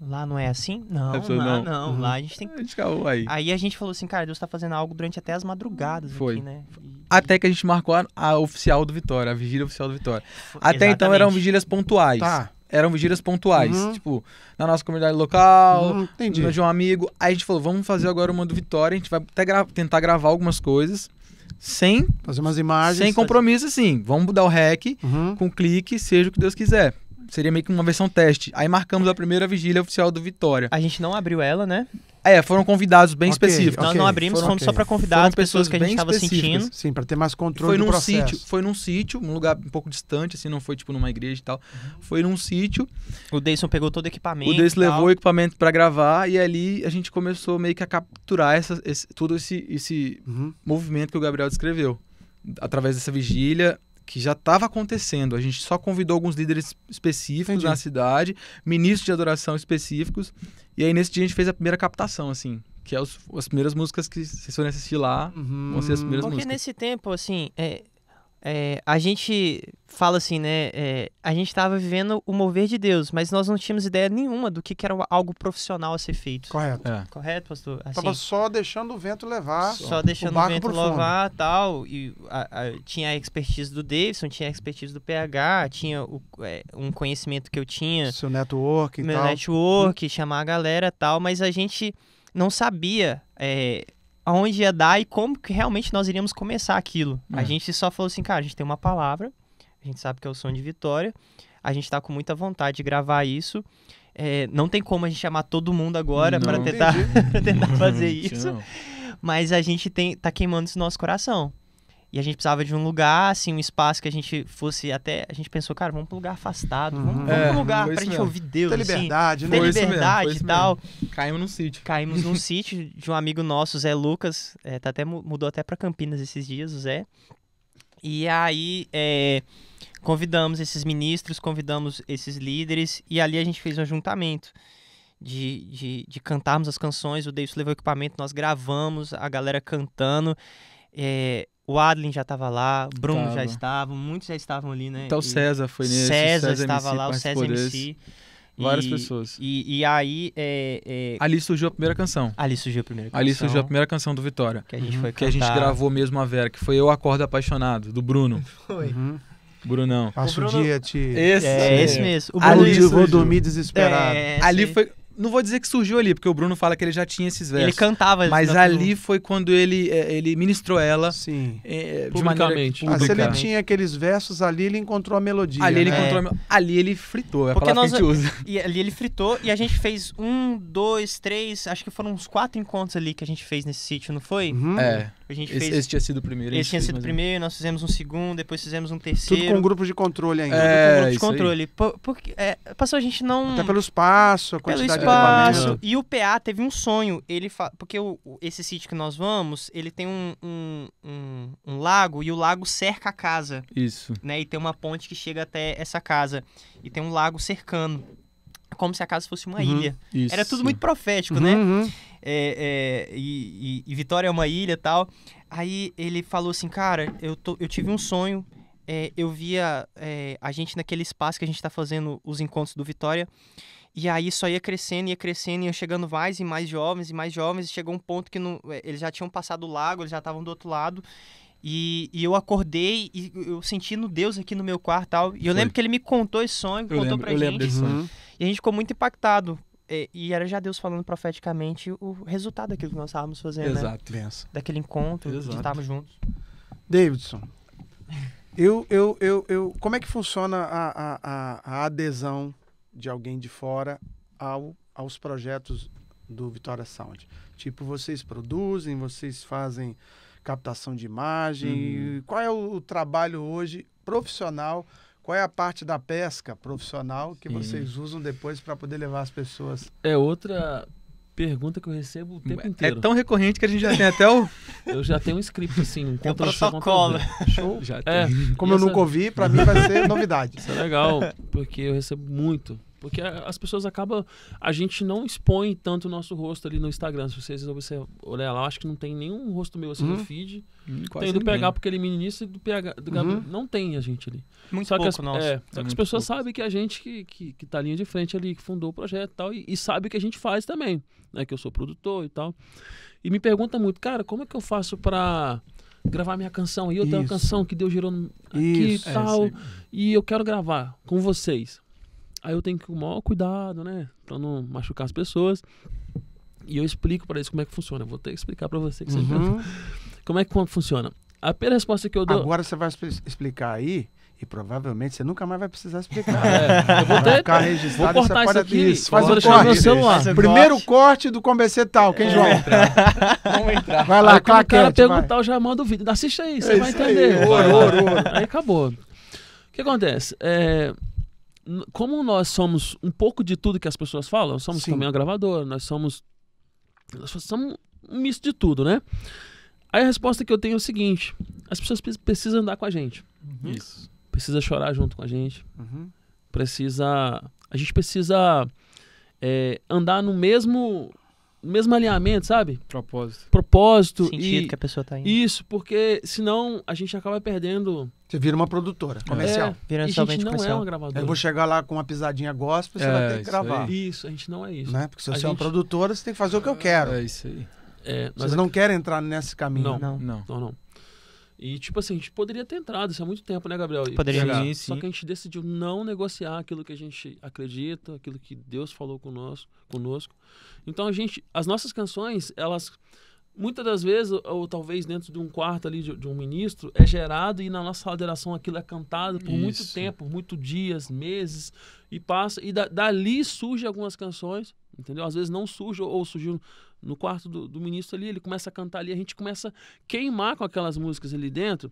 lá não é assim? Não, pessoa, lá não. não Lá a gente tem que. aí. aí a gente falou assim, cara, Deus tá fazendo algo durante até as madrugadas Foi. aqui, né? E, até que a gente marcou a, a, oficial do Vitória, a vigília oficial do Vitória. até exatamente. então eram vigílias pontuais. Tá. Eram vigílias pontuais. Uhum. Tipo, na nossa comunidade local, uhum, de um amigo. Aí a gente falou, vamos fazer agora uma do Vitória. A gente vai até gra tentar gravar algumas coisas sem fazer umas imagens sem compromisso assim vamos dar o rec uhum. com clique seja o que Deus quiser Seria meio que uma versão teste. Aí marcamos a primeira vigília oficial do Vitória. A gente não abriu ela, né? É, foram convidados bem okay, específicos. okay, não abrimos, foram, okay. só para convidar as pessoas, pessoas que a gente estava sentindo. Sim, para ter mais controle foi num processo. Sítio, foi num sítio, um lugar um pouco distante, assim, não foi tipo numa igreja e tal. Foi num sítio. O Deison pegou todo o equipamento. O Deison levou o equipamento para gravar e ali a gente começou meio que a capturar essa, esse, todo esse, esse uhum. movimento que o Gabriel descreveu. Através dessa vigília, que já estava acontecendo. A gente só convidou alguns líderes específicos Entendi. na cidade, ministros de adoração específicos. E aí, nesse dia, a gente fez a primeira captação, assim que é os, as primeiras músicas que vocês forem assistir lá, uhum. vão ser as primeiras Porque músicas. Porque nesse tempo, assim, é, é, a gente fala assim, né? É, a gente estava vivendo o mover de Deus, mas nós não tínhamos ideia nenhuma do que, que era algo profissional a ser feito. Correto. É. Correto, pastor? Assim, tava só deixando o vento levar. Só deixando o, o vento levar tal. E tal. tinha a expertise do Davidson, tinha a expertise do PH, tinha o, é, um conhecimento que eu tinha. Seu network e meu tal. Meu network, chamar a galera tal, mas a gente não sabia. É, aonde ia dar e como que realmente nós iríamos começar aquilo. A é. gente só falou assim, cara, a gente tem uma palavra, a gente sabe que é o som de vitória, a gente está com muita vontade de gravar isso. É, não tem como a gente chamar todo mundo agora para tentar, tentar fazer isso. Não. Mas a gente tem, tá queimando no nosso coração. E a gente precisava de um lugar, assim, um espaço que a gente fosse até. A gente pensou, cara, vamos pra um lugar afastado, vamos, uhum. vamos é, pra um lugar pra gente mesmo. ouvir Deus. Ter assim, liberdade, assim, né? Ter liberdade mesmo, e tal. Mesmo. Caímos num sítio. Caímos num sítio de um amigo nosso, Zé Lucas. É, tá até, mudou até pra Campinas esses dias, o Zé. E aí. É, convidamos esses ministros, convidamos esses líderes, e ali a gente fez um ajuntamento. De, de, de cantarmos as canções, o Deus levou o equipamento, nós gravamos, a galera cantando. É, o Adlin já estava lá, o Bruno tava. já estava, muitos já estavam ali, né? Então o César foi nesse. César, César estava MC, lá, o César MC. Várias e, pessoas. E, e aí. É, é... Ali surgiu a primeira canção. Ali surgiu a primeira canção. Ali surgiu a primeira canção do Vitória. Que a gente uhum. foi cantar. Que a gente gravou mesmo a Vera, que foi Eu Acordo Apaixonado, do Bruno. Foi. Uhum. Brunão. Passa o, Bruno... dia, te... Esse. É, é esse mesmo. O Bruno ali, vou dormir desesperado. É, ali foi não vou dizer que surgiu ali, porque o Bruno fala que ele já tinha esses versos. Ele cantava. Mas ali foi quando ele, é, ele ministrou ela. Sim. É, Publicamente. Maneira... Ah, se ele tinha aqueles versos ali, ele encontrou a melodia. Ali ele né? encontrou a... Ali ele fritou, é porque nós... E ali ele fritou e a gente fez um, dois, três, acho que foram uns quatro encontros ali que a gente fez nesse sítio, não foi? Uhum. É. A gente esse, fez... esse tinha sido o primeiro. Esse tinha sido o primeiro, um... nós fizemos um segundo, depois fizemos um terceiro. Tudo com grupos de controle ainda. É, Tudo com é, grupo de controle. porque é, passou a gente não... Até pelo espaço, a quantidade pelo espaço. E o PA teve um sonho. Ele fa... Porque o, esse sítio que nós vamos, ele tem um, um, um, um lago e o lago cerca a casa. Isso. Né? E tem uma ponte que chega até essa casa. E tem um lago cercando como se a casa fosse uma uhum, ilha. Isso. Era tudo muito profético, uhum, né? Uhum é, é, e, e, e, Vitória é uma ilha tal. Aí ele falou assim, cara, eu, tô, eu tive um sonho, é, eu via é, a gente naquele espaço que a gente está fazendo os encontros do Vitória, e aí só ia crescendo, ia crescendo, ia chegando mais e mais jovens e mais jovens, e chegou um ponto que não, é, eles já tinham passado o lago, eles já estavam do outro lado, e, e, eu acordei e eu sentindo Deus aqui no meu quarto tal. E eu Foi. lembro que ele me contou esse sonho, eu contou lembro, pra gente. Lembro desse sonho. E a gente ficou muito impactado e, e era já Deus falando profeticamente o resultado daquilo que nós estávamos fazendo. Né? Exato. Né? Daquele encontro, Exato. de estarmos juntos. Davidson, eu, eu, eu, eu, como é que funciona a, a, a adesão de alguém de fora ao, aos projetos do Vitória Sound? Tipo, vocês produzem, vocês fazem captação de imagem. Uhum. Qual é o, o trabalho hoje profissional qual é a parte da pesca profissional que Sim. vocês usam depois para poder levar as pessoas? É outra pergunta que eu recebo o hum, tempo é inteiro. É tão recorrente que a gente já tem até o. eu já tenho um script, assim, um controle protocolo. Show. Já é. tem. Como eu essa... nunca ouvi, para mim vai ser novidade. Isso é legal, porque eu recebo muito porque as pessoas acabam. A gente não expõe tanto o nosso rosto ali no Instagram. Se vocês você olhar lá, acho que não tem nenhum rosto meu assim uhum. no feed. Hum, tem do PH, porque ele é meninista, e do PH. Do uhum. Não tem a gente ali. Muito só pouco, as, nossa. É, é, só é que as pessoas pouco. sabem que a gente que, que, que tá linha de frente ali, que fundou o projeto e tal, e, e sabe o que a gente faz também. Né? Que eu sou produtor e tal. E me pergunta muito, cara, como é que eu faço para gravar minha canção? E eu Isso. tenho uma canção que Deus girou aqui Isso. e é, tal. É, e eu quero gravar com vocês. Aí eu tenho que ir com o maior cuidado, né? Pra não machucar as pessoas. E eu explico para eles como é que funciona. Vou ter que explicar para você que uhum. como é que funciona. A primeira resposta que eu dou. Agora você vai explicar aí. E provavelmente você nunca mais vai precisar explicar. Ah, é, eu vou, ter, ficar registrado vou cortar isso aqui, isso, vou um corte. no celular. Primeiro corte. do Comecei Tal, quem, é. João? Vamos entrar. Vai lá, aí, quando o cara perguntar, eu já mando o vídeo. Assista aí, você é vai entender. Aí, ouro, ouro, ouro. aí acabou. O que acontece? É, como nós somos um pouco de tudo que as pessoas falam, somos Sim. também uma gravadora, nós somos. Nós somos um misto de tudo, né? Aí a resposta que eu tenho é o seguinte: as pessoas precisam andar com a gente. Uhum. Isso. Precisa chorar junto com a gente. Uhum. Precisa. A gente precisa é, andar no mesmo mesmo alinhamento, sabe? Propósito. Propósito. Sentido e, que a pessoa tá indo. Isso, porque senão a gente acaba perdendo. Você vira uma produtora é, comercial. É, vira e a gente não é comercial. é uma gravadora. Eu vou chegar lá com uma pisadinha gospel, você é, vai ter que gravar. Aí. Isso, a gente não é isso. Né? Porque se você gente... é uma produtora, você tem que fazer o que eu quero. É, é isso aí. É, Vocês não querem entrar nesse caminho, não? Não, não. Então, não. não. E, tipo assim, a gente poderia ter entrado isso há muito tempo, né, Gabriel? poderia, pegar. sim, Só que a gente decidiu não negociar aquilo que a gente acredita, aquilo que Deus falou conosco. Então, a gente, as nossas canções, elas, muitas das vezes, ou, talvez dentro de um quarto ali de, de, um ministro, é gerado e na nossa sala aquilo é cantado por isso. muito tempo, muitos dias, meses, e passa. E da, dali surge algumas canções, entendeu? Às vezes não surge ou, ou surgiu no quarto do, do, ministro ali, ele começa a cantar ali, a gente começa a queimar com aquelas músicas ali dentro.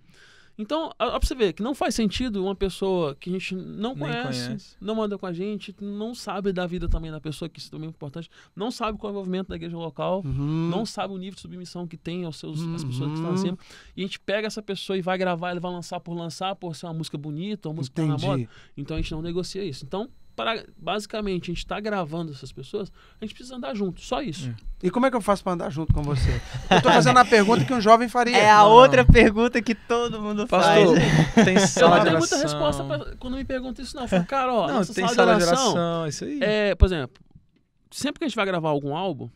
Então, ó, pra você ver que não faz sentido uma pessoa que a gente não conhece, conhece, não anda com a gente, não sabe da vida também da pessoa, que isso também é importante, não sabe qual é o envolvimento da igreja local, uhum. não sabe o nível de submissão que tem aos seus, uhum. pessoas que estão uhum. acima. E a gente pega essa pessoa e vai gravar, ele vai lançar por lançar, por ser uma música bonita, uma música que tá na moda. Então a gente não negocia isso. Então, para basicamente a gente está gravando essas pessoas, a gente precisa andar junto, só isso. É. E como é que eu faço para andar junto com você? Eu tô fazendo a pergunta que um jovem faria. É a não, outra não. pergunta que todo mundo Pastor, faz. Tem sala eu não tenho muita resposta pra, quando me perguntam isso, não. Eu falo, cara, ó, não, tem sala, sala de oração, isso aí. É, por exemplo, sempre que a gente vai gravar algum álbum,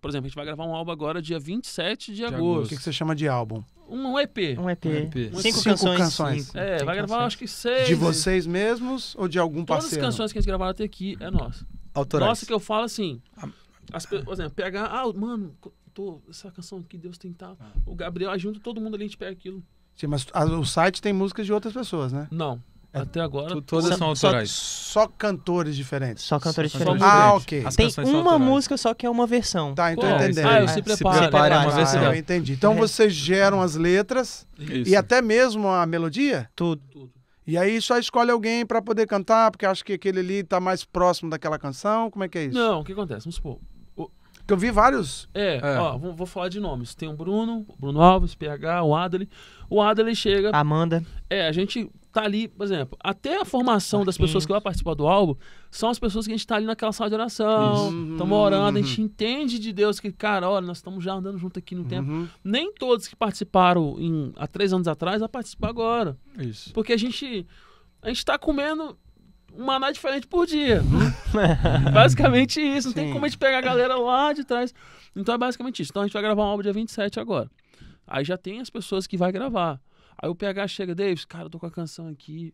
por exemplo, a gente vai gravar um álbum agora dia 27 de, de agosto. agosto. O que, que você chama de álbum? Um EP. Um EP. Um EP. Cinco, Cinco, canções. canções. Cinco. É, Cinco vai gravar canções. acho que seis. De vocês mesmos ou de algum parceiro? Todas as canções que a gente gravaram até aqui é nossa. Autorais. Nossa, que eu falo assim. Ah. As, por exemplo, pegar. Ah, mano, tô, essa canção aqui, Deus tem tal. Ah. O Gabriel junta todo mundo ali, a gente pega aquilo. Sim, mas a, o site tem músicas de outras pessoas, né? Não. É. Até agora, tu, todas são autorais. Só, só, cantores diferentes. Só cantores só diferentes. Ah, ok. As Tem uma música só que é uma versão. Tá, então entendendo. Ah, eu se é, prepara. Se prepara uma versão. Ah, eu entendi. Então vocês geram as letras isso. e até mesmo a melodia? Tudo. Tudo. E aí só escolhe alguém para poder cantar, porque acho que aquele ali tá mais próximo daquela canção. Como é que é isso? Não, o que acontece? Vamos supor. Que eu vi vários. É, é. ó, vou, vou, falar de nomes. Tem o Bruno, o Bruno Alves, PH, o Adley. O Adley chega. Amanda. É, a gente tá ali, por exemplo, até a formação das pessoas que vão participar do álbum são as pessoas que a gente tá ali naquela sala de oração, estamos orando, a gente uhum. entende de Deus que, cara, olha, nós estamos já andando junto aqui no tempo. Uhum. Nem todos que participaram em, há três anos atrás vão participar agora. Isso. Porque a gente, a gente tá comendo uma maná diferente por dia. basicamente isso. Não Sim. tem como a gente pegar a galera lá de trás. Então é basicamente isso. Então a gente vai gravar um álbum dia 27 agora. Aí já tem as pessoas que vai gravar. Aí o PH chega, Davis, cara, eu tô com a canção aqui.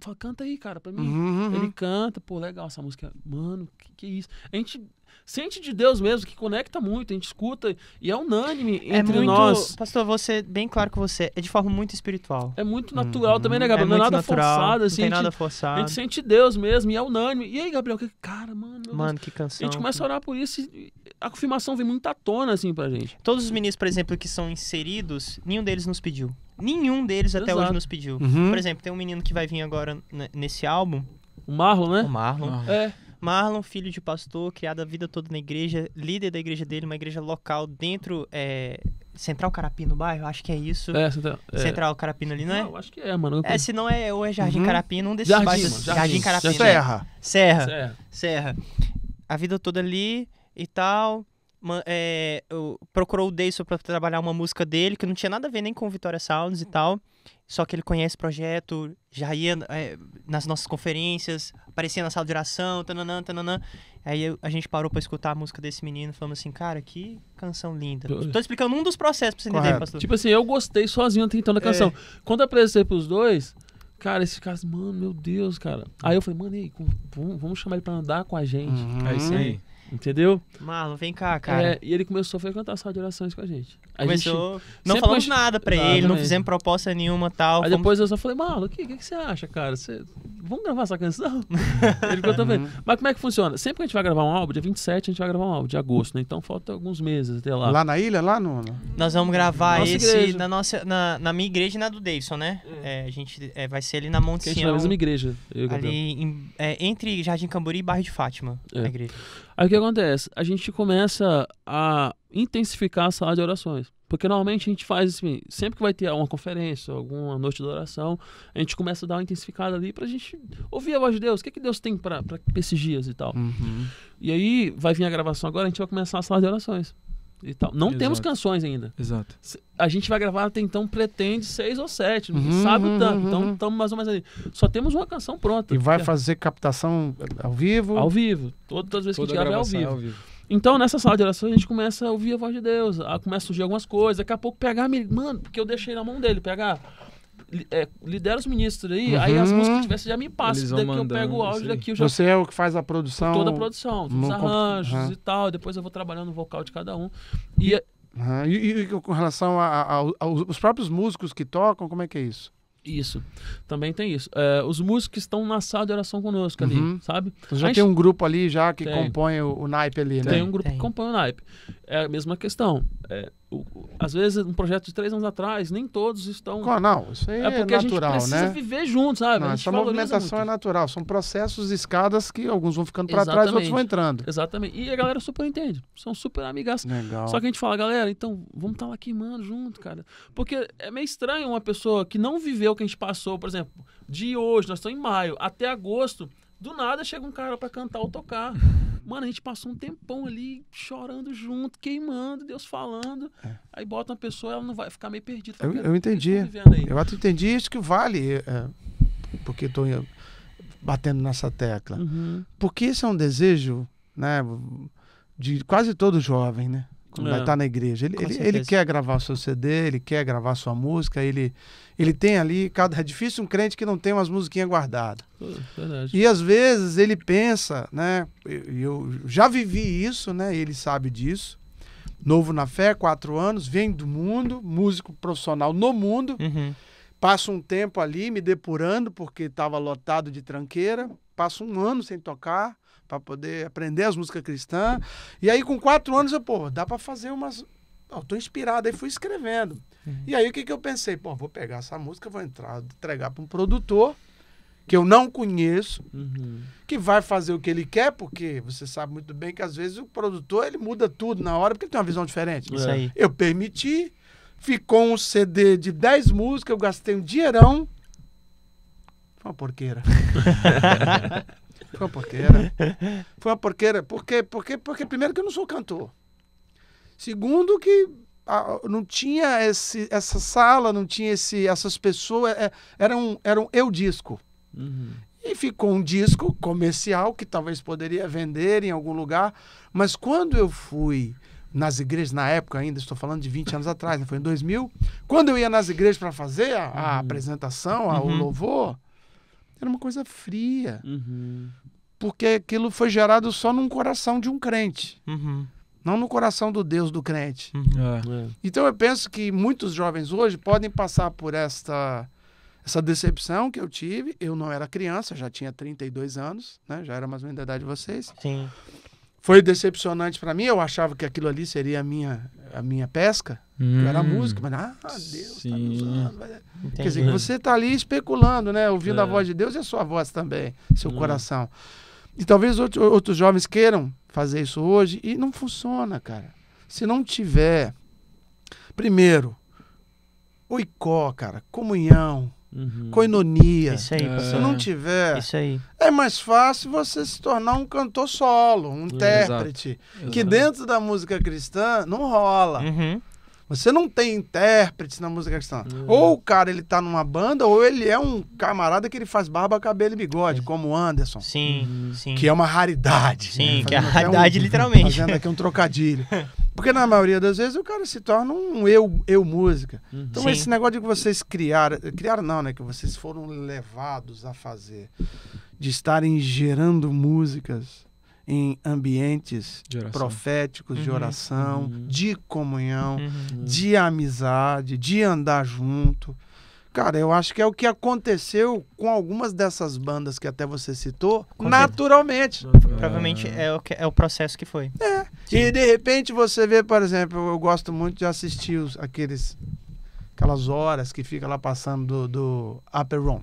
Fala, canta aí, cara, pra mim. Uhum, uhum Ele uhum. canta, pô, legal essa música. Mano, que, que é isso? A gente sente de Deus mesmo, que conecta muito, a gente escuta e é unânime é entre muito, nós. Pastor, você bem claro com você é de forma muito espiritual. É muito natural hum, também, né, Gabriel? É não é nada natural, forçado, assim. Não tem nada forçado. A gente sente Deus mesmo e é unânime. E aí, Gabriel, que cara, mano. mano, Deus. que canção. A gente começa a orar por isso e a confirmação vem muito à tona, assim, pra gente. Todos os meninos, por exemplo, que são inseridos, nenhum deles nos pediu. Nenhum deles até hoje nos pediu. Uhum. Por exemplo, tem um menino que vai vir agora nesse álbum. O Marlon, né? O Marlon. Marlon. É. Marlon, filho de pastor, criado a vida toda na igreja, líder da igreja dele, uma igreja local dentro. É, Central Carapina no bairro? Acho que é isso. É, Central, é... Central Carapina ali, não é? Não, acho que é, mano. É, se não é, ou é Jardim uhum. Carapina, um desses Jardim, bairros. Mano, Jardim, Jardim Carapina. Serra. Serra. Serra. Serra. A vida toda ali e tal. É, procurou o Dayson pra trabalhar uma música dele, que não tinha nada a ver nem com Vitória Sounds e tal. Só que ele conhece o projeto, já ia é, nas nossas conferências, aparecia na sala de oração, tananã, tananã. Aí eu, a gente parou para escutar a música desse menino, falamos assim, cara, que canção linda. tô explicando um dos processos para você Correto. entender, pastor. Tipo assim, eu gostei sozinho tentando a é. canção. É. Quando apresentei pros dois, cara, esse cara, mano, meu Deus, cara. Aí eu falei, mano, aí, vamos, vamos chamar ele pra andar com a gente. Uhum. É isso aí. Entendeu? Marlon, vem cá, cara. É, e ele começou a frequentar sala de orações com a gente. A começou. Gente não falamos nada pra ele, não fizemos proposta nenhuma tal. Aí fomos... depois eu só falei, Marlon, o que, que, que, você acha, cara? Você... Vamos gravar essa canção? ele ficou também. Uhum. Mas como é que funciona? Sempre que a gente vai gravar um álbum, dia 27 a gente vai gravar um álbum, de agosto, né? Então falta alguns meses até lá. Lá na ilha? Lá no. Nós vamos gravar nossa esse na, nossa, na, na, minha igreja e na do Davidson, né? É. É, a gente é, vai ser ali na Monte Sião. A gente mesma igreja. ali em, é, entre Jardim Camburi e bairro de Fátima, é. a igreja. Aí o que acontece? A gente começa a intensificar a sala de orações. Porque normalmente a gente faz assim, sempre que vai ter uma conferência, alguma noite de oração, a gente começa a dar uma intensificada ali pra gente ouvir a voz de Deus, o que, que Deus tem para esses dias e tal. Uhum. E aí vai vir a gravação agora, a gente vai começar a sala de orações e tal. Não Exato. temos canções ainda. Exato. A gente vai gravar até então, pretende seis ou sete, não uhum, sabe o uhum, tanto. Então, uhum. Então estamos mais ou menos ali. Só temos uma canção pronta. E vai é. fazer captação eh, ao vivo? Ao vivo. todas as vezes Toda que a gente grava é ao, é ao vivo. Então, nessa sala de oração, a gente começa a ouvir a voz de Deus, ah, começa a surgir algumas coisas, daqui a pouco pegar, mano, porque eu deixei na mão dele, pegar é, lidera os ministros aí, uhum. aí as uhum. músicas que tiver, você já me passa. daqui mandando, eu pego o áudio, daqui eu já. Você é o que faz a produção? Toda a produção, os arranjos uhum. e tal. Depois eu vou trabalhando o vocal de cada um. E, uhum. e, e com relação aos próprios músicos que tocam, como é que é isso? Isso, também tem isso. É, os músicos que estão na sala de oração conosco ali, uhum. sabe? Então já tem um grupo ali já que tem. compõe o, o naipe ali, né? Tem um grupo tem. que compõe o naipe. É a mesma questão. É, o, às vezes um projeto de três anos atrás, nem todos estão. Não, isso aí é, é porque é natural, a gente precisa né? viver junto, sabe? Não, essa movimentação é muito. é natural, são processos, escadas que alguns vão ficando para trás, outros vão entrando. Exatamente. E a galera super entende, são super amigas. Legal. Só que a gente fala, galera, então vamos estar tá lá queimando junto, cara. Porque é meio estranho uma pessoa que não viveu o que a gente passou, por exemplo, de hoje, nós estamos em maio, até agosto do nada chega um cara para cantar ou tocar. Mano, a gente passou um tempão ali chorando junto, queimando, Deus falando. É. Aí bota uma pessoa, ela não vai ficar meio perdida. Eu, eu, entendi. Eu até entendi isso que vale, é, é porque estou é, batendo nessa tecla. Uhum. Porque isso é um desejo né, de quase todo jovem, né? quando é. vai estar tá na igreja. Ele, ele, ele, quer gravar seu CD, ele quer gravar sua música, ele, ele tem ali. Cada, é difícil um crente que não tem umas musiquinhas guardadas. É verdade. e às vezes ele pensa, né? Eu, eu já vivi isso, né? Ele sabe disso. Novo na fé, quatro anos, vem do mundo, músico profissional no mundo. Uhum. Passa um tempo ali me depurando, porque estava lotado de tranqueira. Passa um ano sem tocar para poder aprender as músicas cristãs. E aí, com quatro anos, eu, pô, dá para fazer umas. Eu tô inspirado, aí fui escrevendo. Uhum. E aí, o que, que eu pensei? Pô, vou pegar essa música, vou entrar, entregar para um produtor que eu não conheço, uhum. que vai fazer o que ele quer, porque você sabe muito bem que às vezes o produtor ele muda tudo na hora, porque ele tem uma visão diferente. Isso aí. Eu permiti, ficou um CD de 10 músicas, eu gastei um dinheirão. Foi uma porqueira. Foi uma porqueira. Foi uma porqueira. Por quê? Porque, porque, primeiro, que eu não sou cantor. Segundo, que ah, não tinha esse, essa sala, não tinha esse, essas pessoas. É, era, um, era um eu disco. Uhum. E ficou um disco comercial que talvez poderia vender em algum lugar. Mas quando eu fui nas igrejas, na época ainda, estou falando de 20 anos atrás, né? foi em 2000, quando eu ia nas igrejas para fazer a, a uhum. apresentação, a, uhum. o louvor, era uma coisa fria. Uhum porque aquilo foi gerado só num coração de um crente. Uhum. Não no coração do Deus do crente. Uhum. É. é. Então eu penso que muitos jovens hoje podem passar por esta essa decepção que eu tive. Eu não era criança, já tinha 32 anos, né? já era mais ou menos da idade de vocês. Sim. Foi decepcionante para mim. Eu achava que aquilo ali seria a minha, a minha pesca. Hum. eu era hum. músico, mas ah, Deus está me usando. Quer dizer, você está ali especulando, né? ouvindo é. a voz de Deus e a sua voz também, seu hum. coração. E talvez outro, outros jovens queiram fazer isso hoje e não funciona, cara. Se não tiver, primeiro, oicó, cara, comunhão, Uhum. Coinonia. Isso aí, é. Se não tiver, é mais fácil você se tornar um cantor solo, um intérprete. Exato. Que Exato. dentro da música cristã não rola. Uhum. Você não tem intérpretes na música cristã. Uhum. Ou o cara ele tá numa banda, ou ele é um camarada que ele faz barba, cabelo e bigode, é. como o Anderson. Sim, uhum. sim. Que é uma raridade. Sim, né? que é a raridade, um, literalmente. Fazendo aqui um trocadilho. Porque na maioria das vezes o cara se torna um eu, eu música. Uhum. Então Sim. esse negócio de que vocês criaram, criaram não, né? Que vocês foram levados a fazer, de estarem gerando músicas em ambientes de proféticos, uhum. de oração, uhum. de comunhão, uhum. de amizade, de andar junto. Cara, eu acho que é o que aconteceu com algumas dessas bandas que até você citou, com naturalmente. Provavelmente ah. é o, que, é o processo que foi. É. Sim. E de repente você vê, por exemplo, eu gosto muito de assistir os, aqueles, aquelas horas que fica lá passando do, do Upper Room.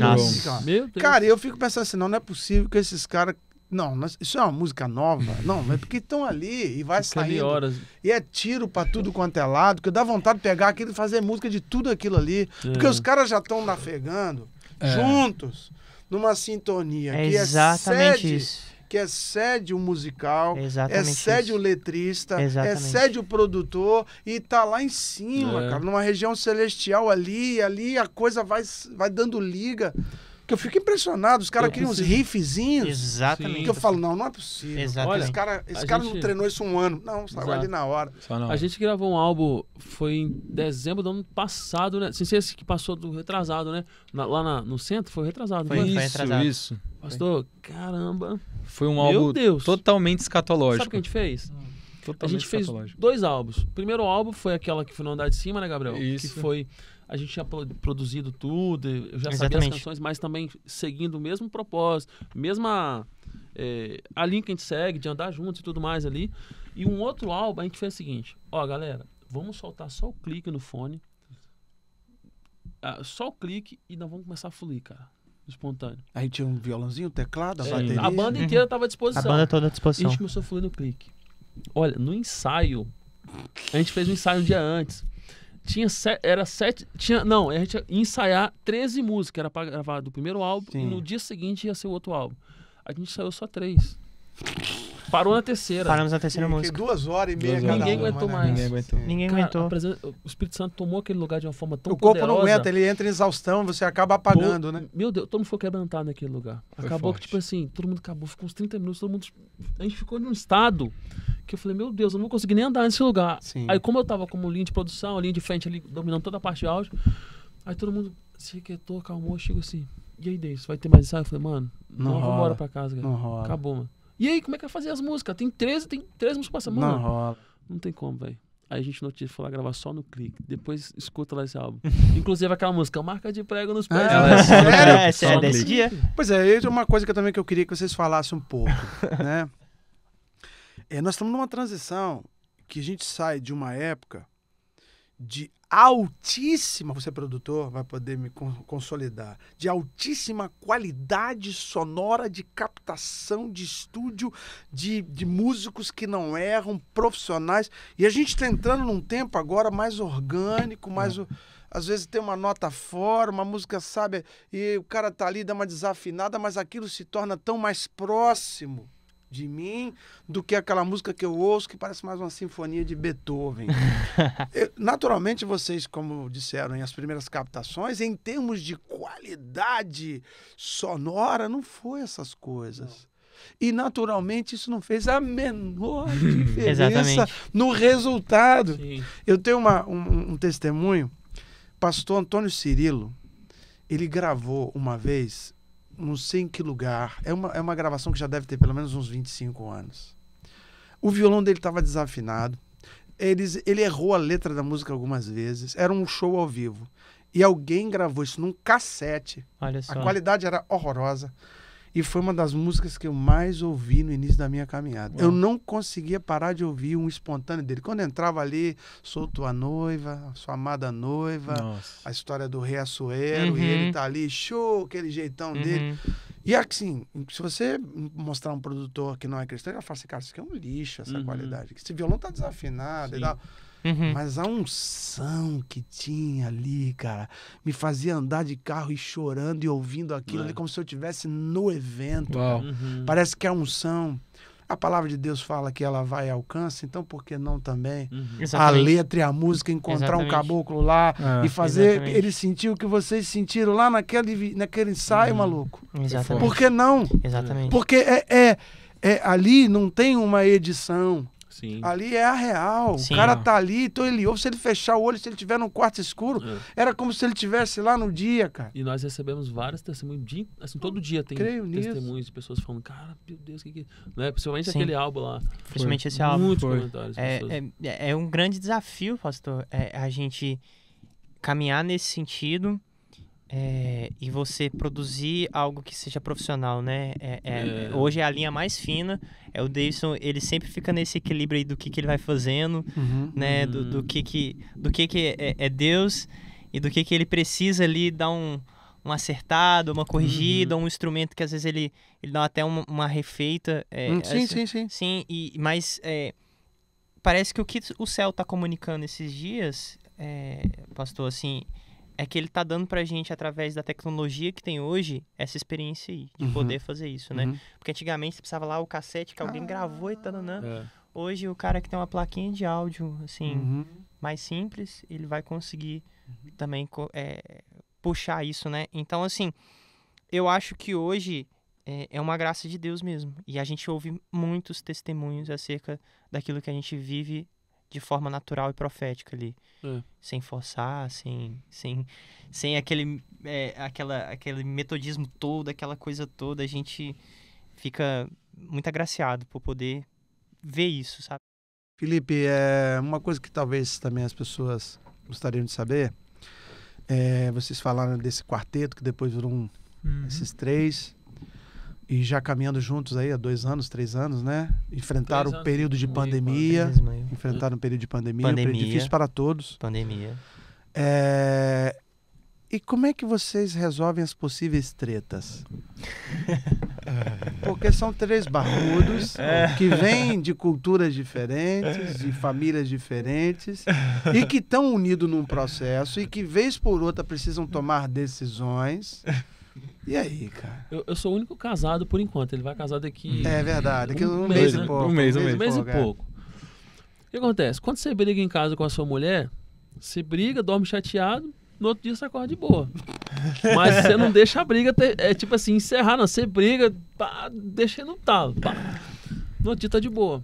Nossa. Cara, eu fico pensando assim, não, não é possível que esses caras não, mas isso é uma música nova. Não, mas é porque estão ali e vai sair. horas. E é tiro pra tudo quanto é lado, que dá vontade de pegar aquilo e fazer música de tudo aquilo ali. É. Porque os caras já estão nafegando é. juntos, numa sintonia. É que é exatamente excede, isso. Que excede é o musical, é excede isso. o letrista, exatamente. excede o produtor e tá lá em cima, cara, numa região celestial ali, e ali a coisa vai, vai dando liga. Que eu fico impressionado, os caras criam uns riffzinhos. Exatamente. Que eu falo, não, não é possível. Exatamente. Olha, esse cara, esse cara gente... não treinou isso um ano. Não, saiu ali na hora. A gente gravou um álbum, foi em dezembro do ano passado, né? Sem ser esse que passou do retrasado, né? Na, lá na, no centro, foi retrasado. Foi, isso, foi retrasado. isso. Pastor, caramba. Foi um álbum totalmente escatológico. Sabe o que a gente fez? Totalmente hum. a gente fez dois álbuns. O primeiro álbum foi aquela que foi no andar de cima, né, Gabriel? Isso. Que foi a gente tinha produzido tudo, eu já Exatamente. sabia as canções, mas também seguindo o mesmo propósito, mesma é, a linha que a gente segue, de andar juntos e tudo mais ali. E um outro álbum, a gente fez o seguinte: ó, galera, vamos soltar só o clique no fone, ah, só o clique e nós vamos começar a fluir, cara espontâneo. Aí tinha um violãozinho, teclado, a é, bateria. A banda inteira estava à disposição. A banda toda à disposição. E a gente começou a fluir no clique. Olha, no ensaio, a gente fez um ensaio um dia antes tinha sete, era sete. Tinha, não, a gente ia ensaiar 13 músicas, era pra gravar do primeiro álbum, Sim. e no dia seguinte ia ser o outro álbum. A gente saiu só três. Parou na terceira. Paramos na terceira Fiquei música. duas horas e meia Ninguém aguentou mais. Ninguém assim, aguentou. Sim. Ninguém aguentou. presença- o Espírito Santo tomou aquele lugar de uma forma tão O corpo poderosa. não aguenta, ele entra em exaustão, você acaba apagando, né? Meu Deus, todo mundo foi quebrantado naquele lugar. Foi acabou forte. que, tipo assim, todo mundo acabou, ficou uns 30 minutos, todo mundo. A gente ficou num estado que eu falei, meu Deus, eu não vou conseguir nem andar nesse lugar. Sim. Aí, como eu tava como linha de produção, linha de frente ali, dominando toda a parte de áudio, aí todo mundo se requetou, acalmou, chegou assim. E aí, Deis, vai ter mais ensaio? Eu falei, mano, Não não, vamos embora pra casa, cara. Não rola. Acabou, mano. E aí, como é que vai fazer as músicas? Tem 13, tem 13 músicas passando. semana. Não rola. Não tem como, velho. Aí a gente notificou lá gravar só no clique. Depois escuta lá esse álbum. Inclusive aquela música, marca de prego nos ah, pés. Ah, é, no é, é, é desse dia. Pois é, é uma coisa que eu também que eu queria que vocês falassem um pouco, né? É, nós estamos numa transição que a gente sai de uma época de altíssima, você é produtor, vai poder me consolidar, de altíssima qualidade sonora, de captação, de estúdio, de, de músicos que não erram, profissionais. E a gente está entrando num tempo agora mais orgânico, mais. É. às vezes tem uma nota fora, uma música, sabe? E o cara tá ali, dá uma desafinada, mas aquilo se torna tão mais próximo de mim do que aquela música que eu ouço que parece mais uma sinfonia de Beethoven. eu, naturalmente, vocês, como disseram em as primeiras captações, em termos de qualidade sonora, não foi essas coisas. Não. E naturalmente isso não fez a menor diferença no resultado. Sim. Eu tenho uma, um, um testemunho, pastor Antônio Cirilo, ele gravou uma vez não sei em que lugar. É uma, é uma gravação que já deve ter pelo menos uns 25 anos. O violão dele estava desafinado. Eles, ele errou a letra da música algumas vezes. Era um show ao vivo. E alguém gravou isso num cassete. Olha só. A qualidade era horrorosa. E foi uma das músicas que eu mais ouvi no início da minha caminhada. Uau. Eu não conseguia parar de ouvir um espontâneo dele. Quando entrava ali, sou tua noiva, sua amada noiva, Nossa. a história do rei assuero uhum. e ele uhum. tá ali, show, aquele jeitão uhum. dele. E assim, se você mostrar um produtor que não é cristão, ele vai falar assim, cara, isso aqui é um lixo, essa uhum. qualidade. Esse violão tá desafinado Sim. e tal. Uhum. Mas a unção que tinha ali, cara, me fazia andar de carro e chorando e ouvindo aquilo é. ali como se eu tivesse no evento. Uhum. Parece que a unção. A palavra de Deus fala que ela vai e alcança, então por que não também uhum. a letra e a música encontrar exatamente. um caboclo lá ah, e fazer exatamente. ele sentir o que vocês sentiram lá naquele, naquele ensaio, uhum. maluco? Exatamente. Por que não? Exatamente. Porque é, é, é ali não tem uma edição. Sim. Ali é a real. Sim, o cara ó. tá ali, então ele ouve. Se ele fechar o olho, se ele tiver num quarto escuro, é. era como se ele tivesse lá no dia, cara. E nós recebemos vários testemunhos. assim, todo dia tem Creio testemunhos nisso. de pessoas falando, cara, meu Deus, o que que. Né? Principalmente Sim. aquele álbum lá. Principalmente esse álbum. Muitos Foi. comentários. É, é, é, um grande desafio, pastor, é, a gente caminhar nesse sentido é, e você produzir algo que seja profissional, né? É, é, é, hoje é a linha mais fina. É o Davidson, ele sempre fica nesse equilíbrio aí do que, que ele vai fazendo, uhum. né? Do, do, que que, do que, que é, é Deus e do que, que ele precisa ali dar um, um acertado, uma corrigida, uhum. um instrumento que às vezes ele, ele dá até uma, uma refeita. É, hum, sim, assim, sim, sim. Sim, e, mas parece que o que o céu está comunicando esses dias, pastor, assim é que ele tá dando pra gente, através da tecnologia que tem hoje, essa experiência aí, de uhum. poder fazer isso, né? Uhum. Porque antigamente você precisava lá o cassete que alguém ah. gravou e tal, né? Hoje o cara que tem uma plaquinha de áudio, assim, uhum. mais simples, ele vai conseguir uhum. também é, puxar isso, né? Então, assim, eu acho que hoje é, é uma graça de Deus mesmo. E a gente ouve muitos testemunhos acerca daquilo que a gente vive de forma natural e profética ali. É. Sem forçar, sem, sem, sem aquele, é, aquela, aquele metodismo todo, aquela coisa toda. A gente fica muito agraciado por poder ver isso, sabe? Felipe, é uma coisa que talvez também as pessoas gostariam de saber. É, vocês falaram desse quarteto que depois virou um, uhum. esses três e já caminhando juntos aí há dois anos, três anos, né? Enfrentaram o um período de pandemia. Meio, enfrentaram o um período de pandemia, pandemia, um período difícil para todos. Pandemia. É... E como é que vocês resolvem as possíveis tretas? Porque são três barbudos é. que vêm de culturas diferentes, de famílias diferentes, e que estão unidos num processo e que, vez por outra, precisam tomar decisões e aí, cara? Eu, eu, sou o único casado por enquanto. Ele vai casar daqui. É verdade, daqui um, um mês, mês né? e pouco. Um mês, um mês, um mês, e é. pouco. O que acontece? Quando você briga em casa com a sua mulher, você briga, dorme chateado, no outro dia você acorda de boa. Mas você não deixa a briga, ter, é tipo assim, encerrar, não. Você briga, pá, deixa no talo. Pá. No outro dia tá de boa.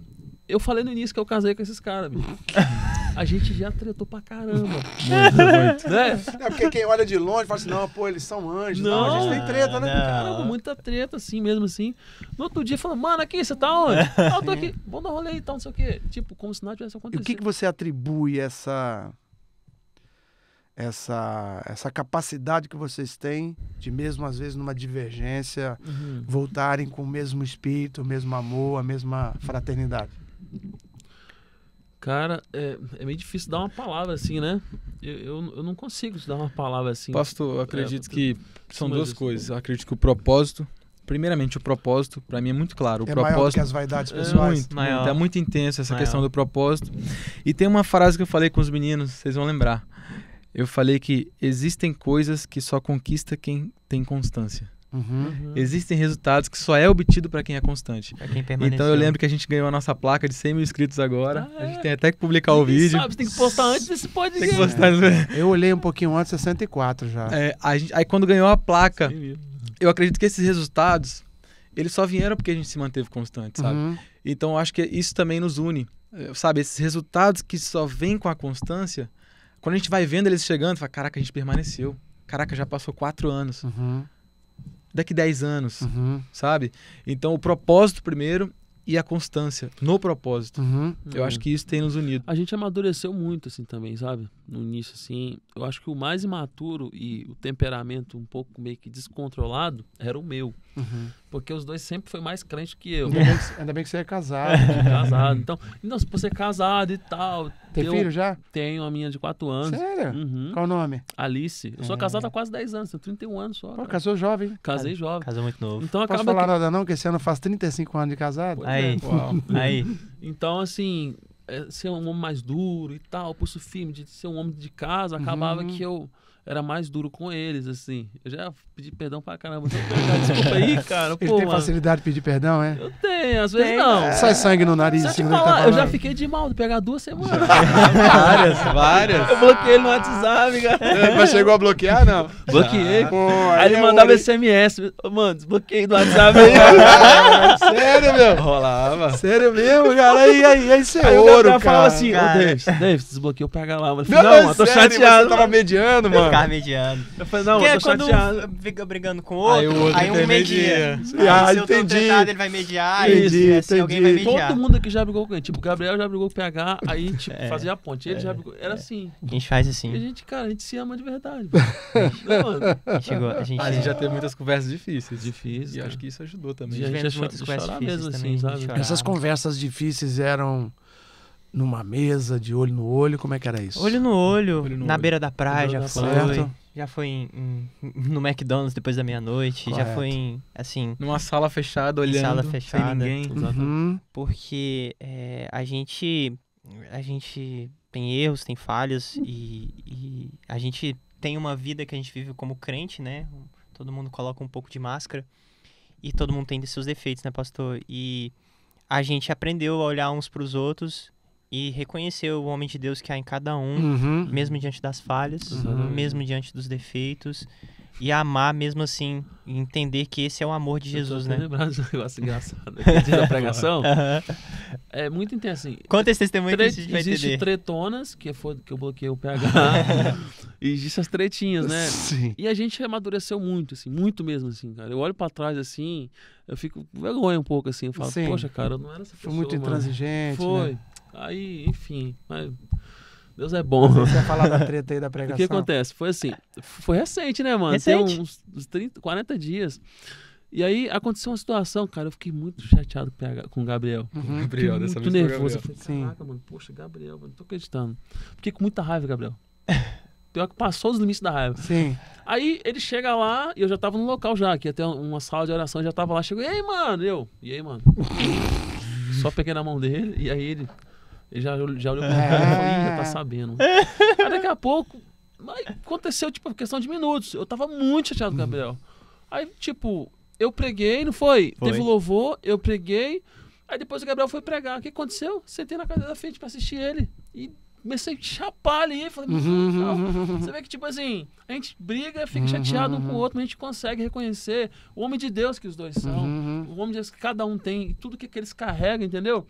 Eu falei no início que eu casei com esses caras, bicho. a gente já tretou pra caramba. Muito, né? muito. Né? É porque quem olha de longe fala assim, não, pô, eles são anjos. Não, não a gente tem treta, né? Caramba, muita treta, assim, mesmo assim. No outro dia, falou, mano, aqui, você tá onde? É. ah, eu tô aqui. Vamos dar rolê e tal, não sei o quê. Tipo, como se nada tivesse acontecido. E o que, que você atribui essa... Essa, essa capacidade que vocês têm de mesmo às vezes numa divergência uhum. voltarem com o mesmo espírito, o mesmo amor, a mesma fraternidade. Cara, é, é meio difícil dar uma palavra assim, né? Eu, eu, eu não consigo dar uma palavra assim. Pastor, eu é, acredito é, que são duas coisas. Eu acredito que o propósito, primeiramente o propósito, para mim é muito claro. O é propósito maior que as vaidades é pessoais. É muito, maior. é muito intensa essa maior. questão do propósito. E tem uma frase que eu falei com os meninos, vocês vão lembrar. Eu falei que existem coisas que só conquista quem tem constância. Uhum. uhum. Existem resultados que só é obtido para quem é constante. Quem então eu lembro que a gente ganhou a nossa placa de 100 mil inscritos agora. Ah, é. A gente ah, tem até que publicar Ninguém o vídeo. Sabe, você tem que postar antes desse pode. Tem que postar. É. Eu olhei um pouquinho antes, 64 já. É, gente, aí quando ganhou a placa, eu acredito que esses resultados, eles só vieram porque a gente se manteve constante, sabe? Uhum. Então eu acho que isso também nos une. É, sabe, esses resultados que só vêm com a constância, quando a gente vai vendo eles chegando, fala, caraca, a gente permaneceu. Caraca, já passou quatro anos. Uhum daqui 10 anos, uhum. sabe? Então, o propósito primeiro e a constância no propósito. Uhum. uhum. Eu acho que isso tem nos unido. A gente amadureceu muito, assim, também, sabe? No início, assim, eu acho que o mais imaturo e o temperamento um pouco meio que descontrolado era o meu. Uhum. Porque os dois sempre foi mais crente que eu. Ainda bem que, ainda bem que você é casado. casado. Então, não, se você é casado e tal, tem filho já? Tenho a minha de 4 anos. Sério? Uhum. Qual o nome? Alice. Eu sou é. casado há quase 10 anos, tenho 31 anos só. Pô, casou jovem. Casei jovem. Casou muito novo. Então, Posso acaba falar que... nada não, que esse ano faz 35 anos de casado? Aí. É. Aí. Então, assim, é, ser um homem mais duro e tal, pulso firme, de ser um homem de casa, acabava uhum. que eu era mais duro com eles, assim. Eu já pedi perdão pra caramba. Desculpa aí, cara. Pô, Ele tem mano. facilidade de pedir perdão, é? Eu tenho, às vezes tem, não. É. Sai sangue no nariz. Assim, falar, tá eu já fiquei de mal de pegar duas semanas. várias, várias. Eu bloqueei ele no WhatsApp, cara. Mas chegou a bloquear, não? Bloqueei. Ah, pô, aí, ele mandava olhei... SMS. Mano, desbloqueei do WhatsApp aí. Sério, meu? Rolava. Sério mesmo, cara? Aí, aí, aí, é aí ouro, cara. falava assim, ô, oh, Davis, Davis, desbloqueou, pega lá. Falei, não, não, mano, tô sério, chateado. Você tava mediando, mano ficava mediando. Eu falei, não, Porque eu tô quando chateado. fica brigando com o outro, aí, o outro aí um media. media. Ah, aí, se entendi. eu tô tretado, ele vai mediar. Entendi, e, assim, entendi. alguém vai mediar. Todo mundo aqui já brigou com ele. Tipo, o Gabriel já brigou com o PH, aí, tipo, é, fazia a ponte. Ele é, já brigou. Era é. assim. A gente faz assim. E a gente, cara, a gente se ama de verdade. a, gente chegou, a, gente... Ah, já é. teve muitas conversas difíceis. Difíceis. E acho que isso ajudou também. A gente, é a gente muitas conversas difíceis assim, Essas conversas difíceis eram numa mesa, de olho no olho? Como é que era isso? Olho no olho, olho no na olho. beira da praia já foi. Certo. Já foi em, em, no McDonald's depois da meia-noite, já foi em, assim... Numa sala fechada, olhando, sala fechada, sem ninguém. Uhum. uhum. Porque é, a gente... A gente tem erros, tem falhas e, e, a gente tem uma vida que a gente vive como crente, né? Todo mundo coloca um pouco de máscara e todo mundo tem seus defeitos, né, pastor? E a gente aprendeu a olhar uns para os outros e reconhecer o homem de Deus que há em cada um, uhum. mesmo diante das falhas, uhum. mesmo diante dos defeitos, e amar mesmo assim, entender que esse é o amor de Jesus, né? Lembrando de um negócio engraçado da pregação. uhum. É muito interessante. assim. Conta esse testemunho Tre que tretonas, que é foi que eu bloqueei o PH, e existe as tretinhas, né? Sim. E a gente amadureceu muito, assim, muito mesmo, assim, cara. Eu olho para trás assim, eu fico vergonha um pouco assim, eu falo, Sim. poxa, cara, eu não era essa pessoa. Foi muito mano. intransigente, Foi. Né? Aí, enfim, mas Deus é bom. Você ia falar da treta aí da pregação. o que acontece? Foi assim, foi recente, né, mano? Recente? Tem uns, 30, 40 dias. E aí aconteceu uma situação, cara, eu fiquei muito chateado com o Gabriel. Uhum. Gabriel, muito dessa muito vez nervoso. Gabriel. Eu falei, caraca, mano, poxa, Gabriel, não tô acreditando. Fiquei com muita raiva, Gabriel. Pior que passou os limites da raiva. Sim. Aí ele chega lá, e eu já tava no local já, que até uma sala de oração, já tava lá, chegou, e aí, mano, eu, e aí, mano. Só peguei na mão dele, e aí ele, ele já, já olhou pra é. cara e falou, já tá sabendo. É. Aí daqui a pouco, aconteceu, tipo, questão de minutos. Eu tava muito chateado com o uhum. Gabriel. Aí, tipo, eu preguei, não foi? foi. Teve louvor, eu preguei. Aí depois o Gabriel foi pregar. O que aconteceu? Sentei na cadeira da frente pra assistir ele. E comecei a chapar ali. Falei, uhum, uhum, uhum. Você vê que, tipo assim, a gente briga, fica chateado uhum. um com o outro, mas a gente consegue reconhecer o homem de Deus que os dois são. Uhum. O homem de Deus que cada um tem, tudo que, que eles carregam, entendeu?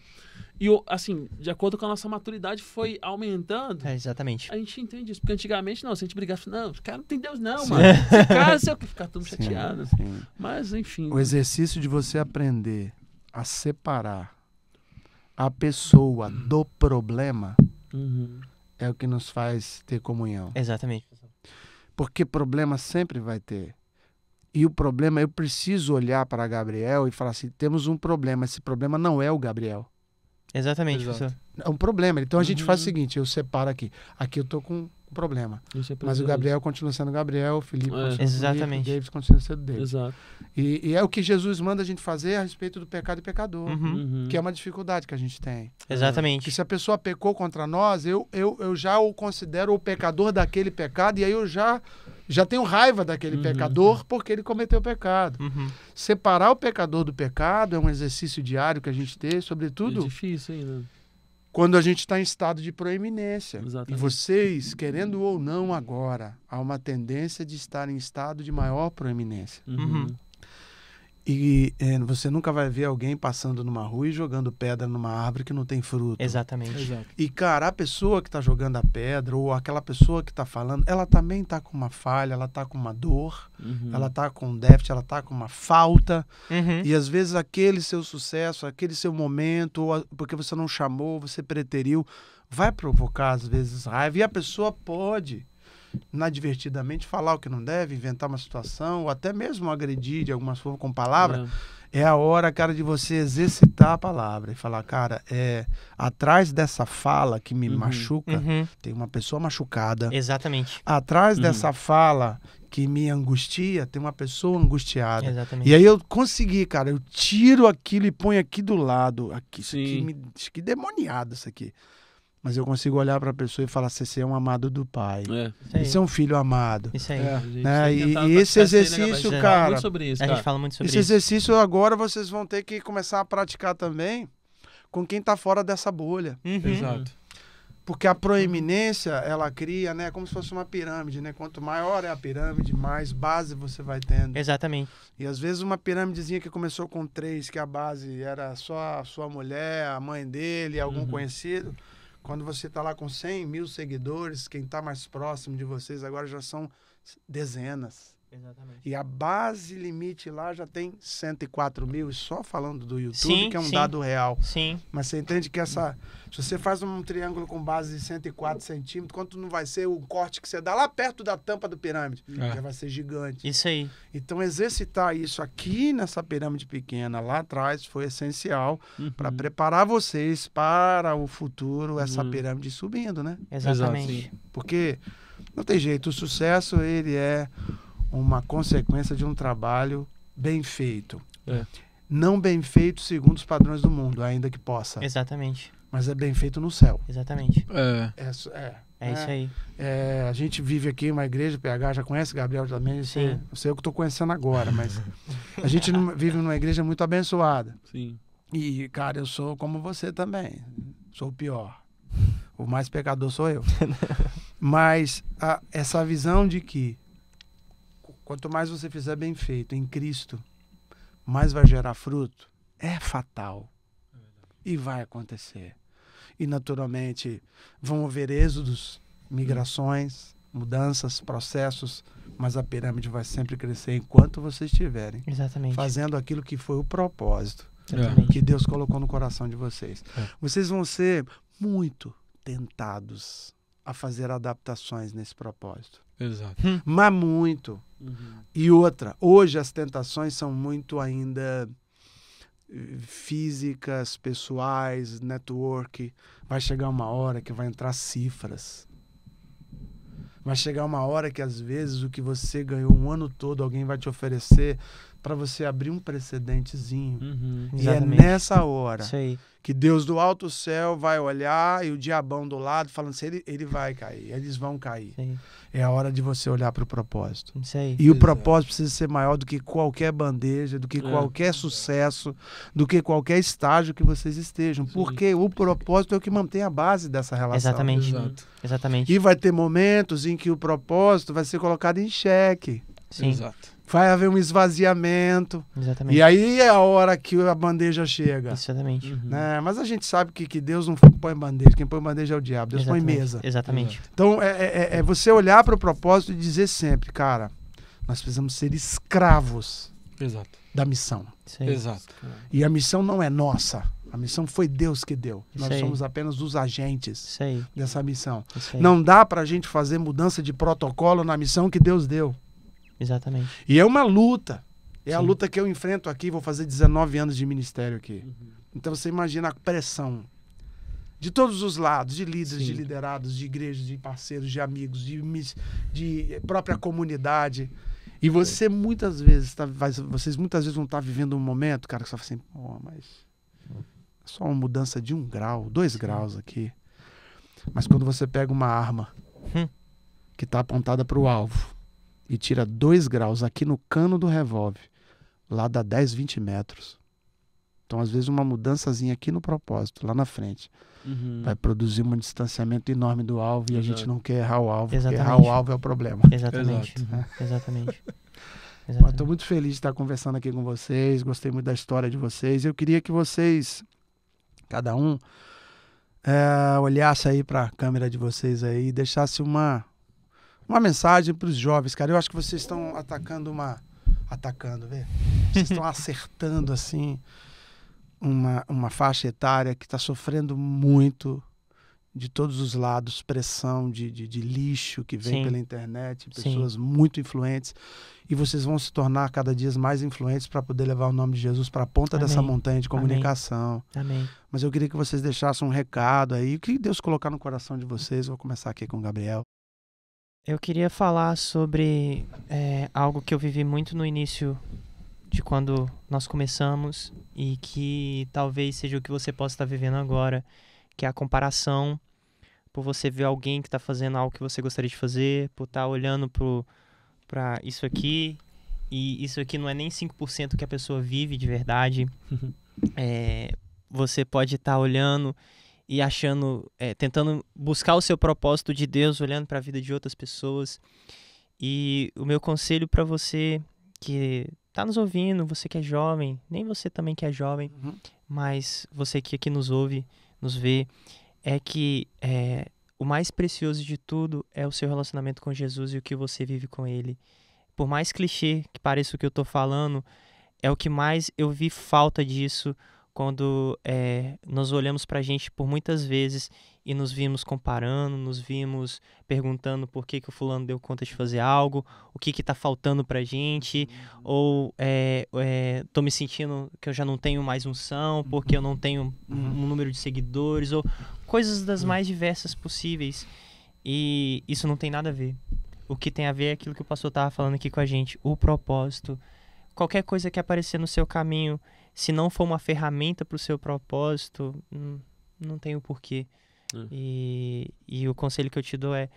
E, assim, de acordo com a nossa maturidade foi aumentando. É, exatamente. A gente entende isso. Porque antigamente, não, se a gente brigasse, não, cara não tem Deus, não, sim. mano. Esse cara, é o que, ficar todo chateado. Sim. Mas, enfim. O exercício de você aprender a separar a pessoa uhum. do problema uhum. é o que nos faz ter comunhão. Exatamente. Porque problema sempre vai ter. E o problema, eu preciso olhar para Gabriel e falar assim: temos um problema. Esse problema não é o Gabriel. Exatamente, É um problema. Então a gente faz o uhum. seguinte: eu separo aqui. Aqui eu tô com um problema. É Mas o Gabriel continua sendo Gabriel, o Felipe é. continua Exatamente. o continua sendo Davis. Exato. E, e, é o que Jesus manda a gente fazer a respeito do pecado e pecador, uhum. uhum. que é uma dificuldade que a gente tem. Exatamente. Que se a pessoa pecou contra nós, eu, eu, eu já o considero o pecador daquele pecado e aí eu já já tenho raiva daquele uhum. pecador porque ele cometeu pecado. Uhum. Separar o pecador do pecado é um exercício diário que a gente tem, sobretudo. É difícil ainda quando a gente está em estado de proeminência. Exatamente. E vocês, querendo ou não agora, há uma tendência de estar em estado de maior proeminência. Uhum. uhum. E é, você nunca vai ver alguém passando numa rua e jogando pedra numa árvore que não tem fruto. Exatamente. Exato. E, cara, a pessoa que está jogando a pedra ou aquela pessoa que está falando, ela também está com uma falha, ela está com uma dor, uhum. ela está com um déficit, ela está com uma falta. Uhum. E às vezes aquele seu sucesso, aquele seu momento, ou porque você não chamou, você preteriu, vai provocar às vezes raiva. E a pessoa pode inadvertidamente falar o que não deve, inventar uma situação, ou até mesmo agredir de alguma forma com palavra, é. é a hora, cara, de você exercitar a palavra e falar, cara, é atrás dessa fala que me uhum. machuca, uhum. tem uma pessoa machucada. Exatamente. Atrás uhum. dessa fala que me angustia, tem uma pessoa angustiada. Exatamente. E aí eu consegui, cara, eu tiro aquilo e ponho aqui do lado. Aqui, isso Sim. aqui me. demoniado, isso aqui. Mas eu consigo olhar para a pessoa e falar: você é um amado do pai. É. Você é um filho amado. Isso aí. É. Né? E, e esse né, exercício, né, cara. Isso, a gente fala muito sobre esse isso. Esse exercício agora vocês vão ter que começar a praticar também com quem está fora dessa bolha. Uhum. Exato. Porque a proeminência, ela cria, né? Como se fosse uma pirâmide, né? Quanto maior é a pirâmide, mais base você vai tendo. Exatamente. E às vezes uma pirâmidezinha que começou com três, que a base era só a sua mulher, a mãe dele, algum uhum. conhecido quando você está lá com 100 mil seguidores, quem está mais próximo de vocês agora já são dezenas. Exatamente. E a base limite lá já tem 104 mil, e só falando do YouTube, sim, que é um sim. dado real. Sim. Mas você entende que essa. Se você faz um triângulo com base de 104 centímetros, quanto não vai ser o corte que você dá lá perto da tampa do pirâmide? É. Já vai ser gigante. Isso aí. Então, exercitar isso aqui nessa pirâmide pequena, lá atrás, foi essencial uhum. para preparar vocês para o futuro, essa uhum. pirâmide subindo, né? Exatamente. Porque não tem jeito, o sucesso, ele é uma consequência de um trabalho bem feito. É. Não bem feito segundo os padrões do mundo, ainda que possa. Exatamente. Mas é bem feito no céu. Exatamente. É. É, é, é isso né? aí. É, a gente vive aqui uma igreja, PH já conhece, Gabriel também. Sim. Não sei o que estou conhecendo agora, mas a gente vive numa igreja muito abençoada. Sim. E, cara, eu sou como você também. Sou o pior. O mais pecador sou eu. mas a, essa visão de que Quanto mais você fizer bem feito em Cristo, mais vai gerar fruto. É fatal. E vai acontecer. E naturalmente vão haver êxodos, migrações, mudanças, processos, mas a pirâmide vai sempre crescer enquanto vocês estiverem Exatamente. fazendo aquilo que foi o propósito Exatamente. que Deus colocou no coração de vocês. É. Vocês vão ser muito tentados a fazer adaptações nesse propósito. Exato. Hum. Mas muito. Uhum. E outra, hoje as tentações são muito ainda eh, físicas, pessoais, network. Vai chegar uma hora que vai entrar cifras. Vai chegar uma hora que às vezes o que você ganhou um ano todo, alguém vai te oferecer para você abrir um precedentezinho. Uhum, e é nessa hora que Deus do alto céu vai olhar e o diabão do lado falando assim, ele, ele vai cair, eles vão cair. Sim. É a hora de você olhar para o propósito. E o é. propósito precisa ser maior do que qualquer bandeja, do que é. qualquer sucesso, do que qualquer estágio que vocês estejam. Sim. Porque o propósito é o que mantém a base dessa relação. Exatamente. Exato. Exatamente. E vai ter momentos em que o propósito vai ser colocado em xeque. Sim. Exato vai haver um esvaziamento. Exatamente. E aí é a hora que a bandeja chega. Exatamente. Uhum. Né? Mas a gente sabe que, que Deus não põe bandeja, quem põe bandeja é o diabo, Deus Exatamente. põe mesa. Exatamente. Então é, é, é, é você olhar para o propósito e dizer sempre, cara, nós precisamos ser escravos Exato. da missão. Exato. E a missão não é nossa. A missão foi Deus que deu. Nós somos apenas os agentes dessa missão. Não dá para a gente fazer mudança de protocolo na missão que Deus deu. Exatamente. E é uma luta. É Sim. a luta que eu enfrento aqui, vou fazer 19 anos de ministério aqui. Uhum. Então você imagina a pressão de todos os lados, de líderes, Sim. de liderados, de igrejas, de parceiros, de amigos, de, de própria comunidade. E você é. muitas vezes, tá, vocês muitas vezes vão estar tá vivendo um momento, cara, que você fala assim, oh, mas é só uma mudança de um grau, dois Sim. graus aqui. Mas quando você pega uma arma hum. que está apontada para o alvo, e tira 2 graus aqui no cano do revólver. Lá dá 10, 20 metros. Então, às vezes, uma mudançazinha aqui no propósito, lá na frente, uhum. vai produzir um distanciamento enorme do alvo Exato. e a gente não quer errar o alvo. Exatamente. Errar o alvo é o problema. Exatamente. Uhum. Exatamente. Estou muito feliz de estar conversando aqui com vocês. Gostei muito da história de vocês. Eu queria que vocês, cada um, é, olhasse aí para a câmera de vocês aí e deixasse uma uma mensagem para os jovens, cara. Eu acho que vocês estão atacando uma. Atacando, vê? Vocês estão acertando, assim, uma, uma faixa etária que está sofrendo muito de todos os lados pressão de, de, de lixo que vem Sim. pela internet, pessoas Sim. muito influentes. E vocês vão se tornar cada dia mais influentes para poder levar o nome de Jesus para a ponta Amém. dessa montanha de comunicação. Amém. Amém. Mas eu queria que vocês deixassem um recado aí. O que Deus colocar no coração de vocês? Vou começar aqui com o Gabriel. Eu queria falar sobre é, algo que eu vivi muito no início de quando nós começamos e que talvez seja o que você possa estar vivendo agora, que é a comparação por você ver alguém que está fazendo algo que você gostaria de fazer, por estar tá olhando para isso aqui e isso aqui não é nem 5% que a pessoa vive de verdade. é, você pode estar tá olhando e achando, é, tentando buscar o seu propósito de Deus, olhando para a vida de outras pessoas. E o meu conselho para você que está nos ouvindo, você que é jovem, nem você também que é jovem, uhum. mas você que aqui nos ouve, nos vê, é que é, o mais precioso de tudo é o seu relacionamento com Jesus e o que você vive com Ele. Por mais clichê que pareça o que eu estou falando, é o que mais eu vi falta disso quando é, nós olhamos para a gente por muitas vezes e nos vimos comparando, nos vimos perguntando por que, que o fulano deu conta de fazer algo, o que está faltando para a gente, uhum. ou é, é, me sentindo que eu já não tenho mais unção, porque eu não uhum. tenho um, uhum. um número de seguidores, ou coisas das mais diversas possíveis. E isso não tem nada a ver. O que tem a ver é aquilo que o pastor estava falando aqui com a gente, o propósito. Qualquer coisa que aparecer no seu caminho se não for uma ferramenta para o seu propósito, não, hum, não tem o porquê. É. E, e o conselho que eu te dou é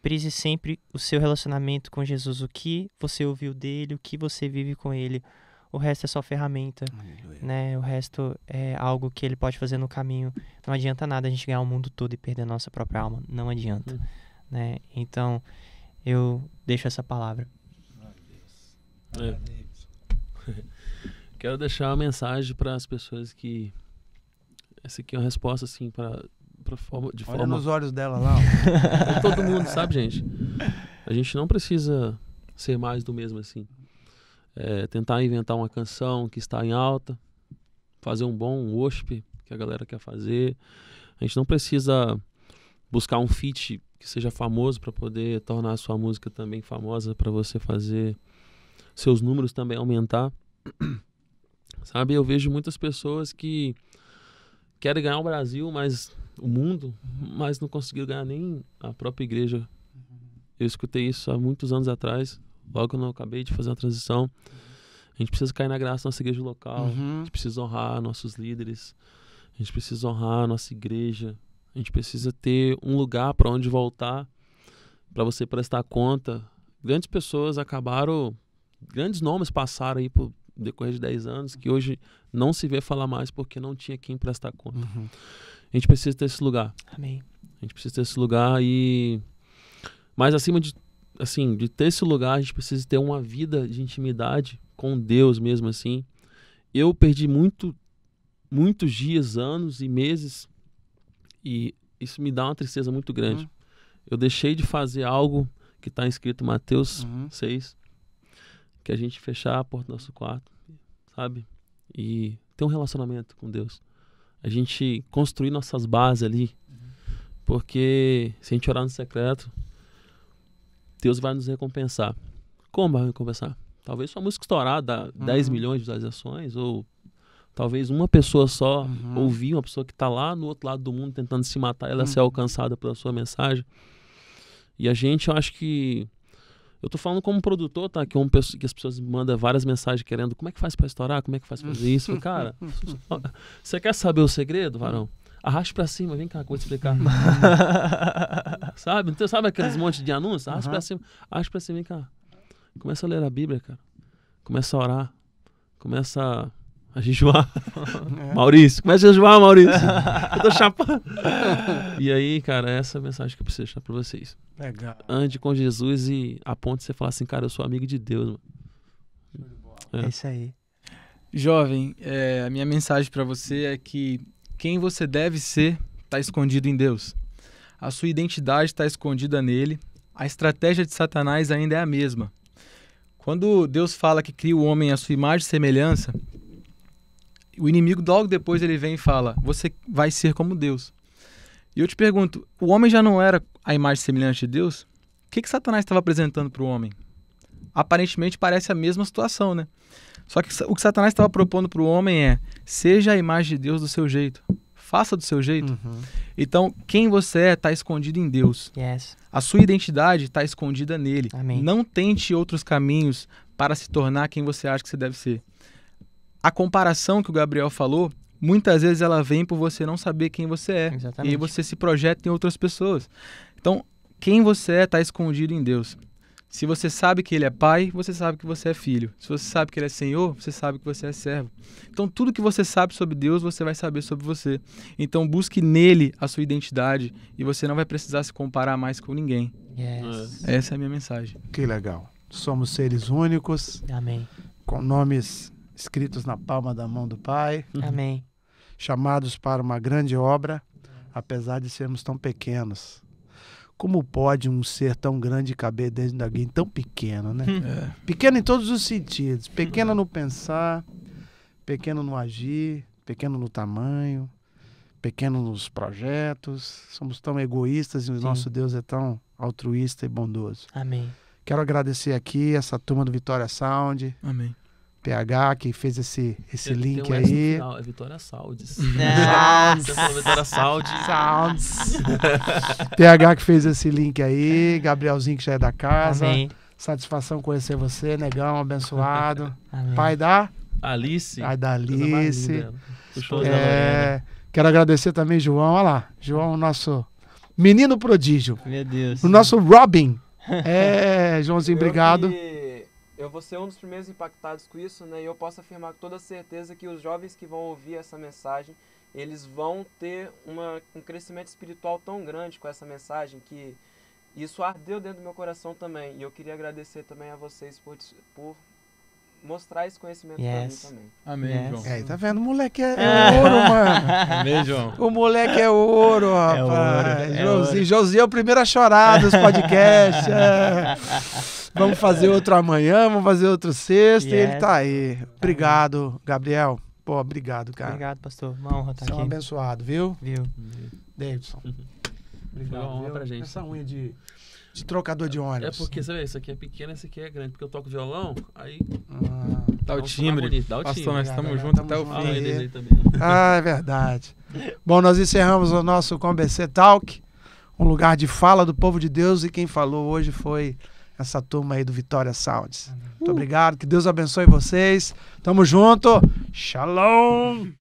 prise sempre o seu relacionamento com Jesus, o que você ouviu dele, o que você vive com ele. O resto é só ferramenta, Aleluia. né? O resto é algo que ele pode fazer no caminho. Não adianta nada a gente ganhar o mundo todo e perder a nossa própria alma, não adianta, hum. né? Então, eu deixo essa palavra. Glória Deus. É. Deus. Quero deixar uma mensagem para as pessoas que essa aqui é uma resposta assim para para forma de Olha forma nos olhos dela lá. todo mundo sabe, gente. A gente não precisa ser mais do mesmo assim. É, tentar inventar uma canção que está em alta, fazer um bom um worship que a galera quer fazer. A gente não precisa buscar um feat que seja famoso para poder tornar a sua música também famosa para você fazer seus números também aumentar. Sabe, eu vejo muitas pessoas que querem ganhar o Brasil, mas o mundo, mas não conseguiram ganhar nem a própria igreja. Eu escutei isso há muitos anos atrás, logo quando eu acabei de fazer uma transição. A gente precisa cair na graça da nossa igreja local, uhum. a gente precisa honrar nossos líderes, a gente precisa honrar a nossa igreja, a gente precisa ter um lugar para onde voltar, para você prestar conta. Grandes pessoas acabaram, grandes nomes passaram aí por, decorrer de 10 anos, que hoje não se vê falar mais porque não tinha quem prestar conta. Uhum. A gente precisa ter esse lugar. Amém. A gente precisa ter esse lugar e. Mas acima de, assim, de ter esse lugar, a gente precisa ter uma vida de intimidade com Deus mesmo assim. Eu perdi muito, muitos dias, anos e meses e isso me dá uma tristeza muito grande. Uhum. Eu deixei de fazer algo que está escrito em Mateus uhum. 6, que a gente fechar a porta do nosso quarto, sabe? E ter um relacionamento com Deus. A gente construir nossas bases ali. Uhum. Porque se a gente orar no secreto, Deus vai nos recompensar. Como vai recompensar? Talvez sua música estourada, uhum. 10 milhões de visualizações, ou talvez uma pessoa só uhum. ouvir, uma pessoa que está lá no outro lado do mundo tentando se matar, ela uhum. ser alcançada pela sua mensagem. E a gente, eu acho que eu tô falando como produtor, tá? Que, um, que as pessoas mandam várias mensagens querendo como é que faz para estourar, como é que faz pra fazer isso. Cara, você quer saber o segredo, varão? Arraste para cima, vem cá, que eu vou te explicar. sabe? Então, sabe aqueles monte de anúncios? Arraste uhum. pra cima, arraste pra cima, vem cá. Começa a ler a Bíblia, cara. Começa a orar. Começa a jejuar. É. Maurício, começa a jejuar, Maurício. eu tô chapando. e aí, cara, essa é a mensagem que eu preciso deixar pra vocês. Legal. Ande com Jesus e aponte ponto você falar assim, cara, eu sou amigo de Deus. Mano. É. é isso aí. Jovem, é, a minha mensagem para você é que quem você deve ser está escondido em Deus. A sua identidade está escondida nele. A estratégia de Satanás ainda é a mesma. Quando Deus fala que cria o homem à sua imagem e semelhança, o inimigo logo depois ele vem e fala: Você vai ser como Deus. E eu te pergunto: o homem já não era a imagem semelhante de Deus? O que, que Satanás estava apresentando para o homem? Aparentemente parece a mesma situação, né? Só que o que Satanás estava propondo para o homem é: seja a imagem de Deus do seu jeito. Faça do seu jeito. Uhum. Então, quem você é está escondido em Deus. Yes. A sua identidade está escondida nele. Amém. Não tente outros caminhos para se tornar quem você acha que você deve ser a comparação que o Gabriel falou, muitas vezes ela vem por você não saber quem você é. Exatamente. E você se projeta em outras pessoas. Então, quem você é está escondido em Deus. Se você sabe que ele é pai, você sabe que você é filho. Se você sabe que ele é senhor, você sabe que você é servo. Então, tudo que você sabe sobre Deus, você vai saber sobre você. Então, busque nele a sua identidade e você não vai precisar se comparar mais com ninguém. Yes. Essa é a minha mensagem. Que legal. Somos seres únicos. Amém. Com nomes escritos na palma da mão do Pai. Uhum. Amém. Chamados para uma grande obra, apesar de sermos tão pequenos. Como pode um ser tão grande caber dentro de alguém tão pequeno, né? Uhum. É. Pequeno em todos os sentidos. Pequeno no pensar, pequeno no agir, pequeno no tamanho, pequeno nos projetos. Somos tão egoístas e o Sim. nosso Deus é tão altruísta e bondoso. Amém. Quero agradecer aqui essa turma do Vitória Sound. Amém. PH, que fez esse, esse tem, link tem um aí. Final, é Vitória Saldes. É. Vitória Saldes. PH que fez esse link aí, Gabrielzinho que já é da casa. Amém. Satisfação conhecer você, negão, abençoado. Amém. Pai da? Alice. Pai da Alice. É, né? quero agradecer também, João. Olha lá, João, nosso menino prodígio. Meu Deus. O nosso Robin. É, Joãozinho, obrigado eu vou ser um dos primeiros impactados com isso, né? E eu posso afirmar com toda certeza que os jovens que vão ouvir essa mensagem, eles vão ter uma, um crescimento espiritual tão grande com essa mensagem que isso ardeu dentro do meu coração também. E eu queria agradecer também a vocês por, por mostrar esse conhecimento yes. pra mim também. Amém, yes. João. É, tá vendo? O moleque é, é. ouro, mano. Amém, João. O moleque é ouro, é rapaz. É ouro, é Josi, é o primeiro a chorar dos podcasts. é. Vamos fazer outro amanhã, vamos fazer outro sexto Yes. E ele tá aí. Obrigado, Gabriel. Pô, obrigado, cara. Obrigado, pastor. Uma honra estar tá Você aqui. É um abençoado, viu? Viu. Davidson. Obrigado. Foi uma honra viu? pra gente. Essa tá unha de de trocador de é ônibus. É porque, sabe, isso aqui é pequeno, esse aqui é grande. Porque eu toco violão, aí. Ah, dá, tá o é timbre. Dá o Pastor, timbre. nós estamos juntos até o fim. Aí. Né? Ah, é verdade. Bom, nós encerramos o nosso Combc Talk, um lugar de fala do povo de Deus, e quem falou hoje foi essa turma aí do Vitória Sounds. Muito obrigado, que Deus abençoe vocês. Tamo junto. Shalom!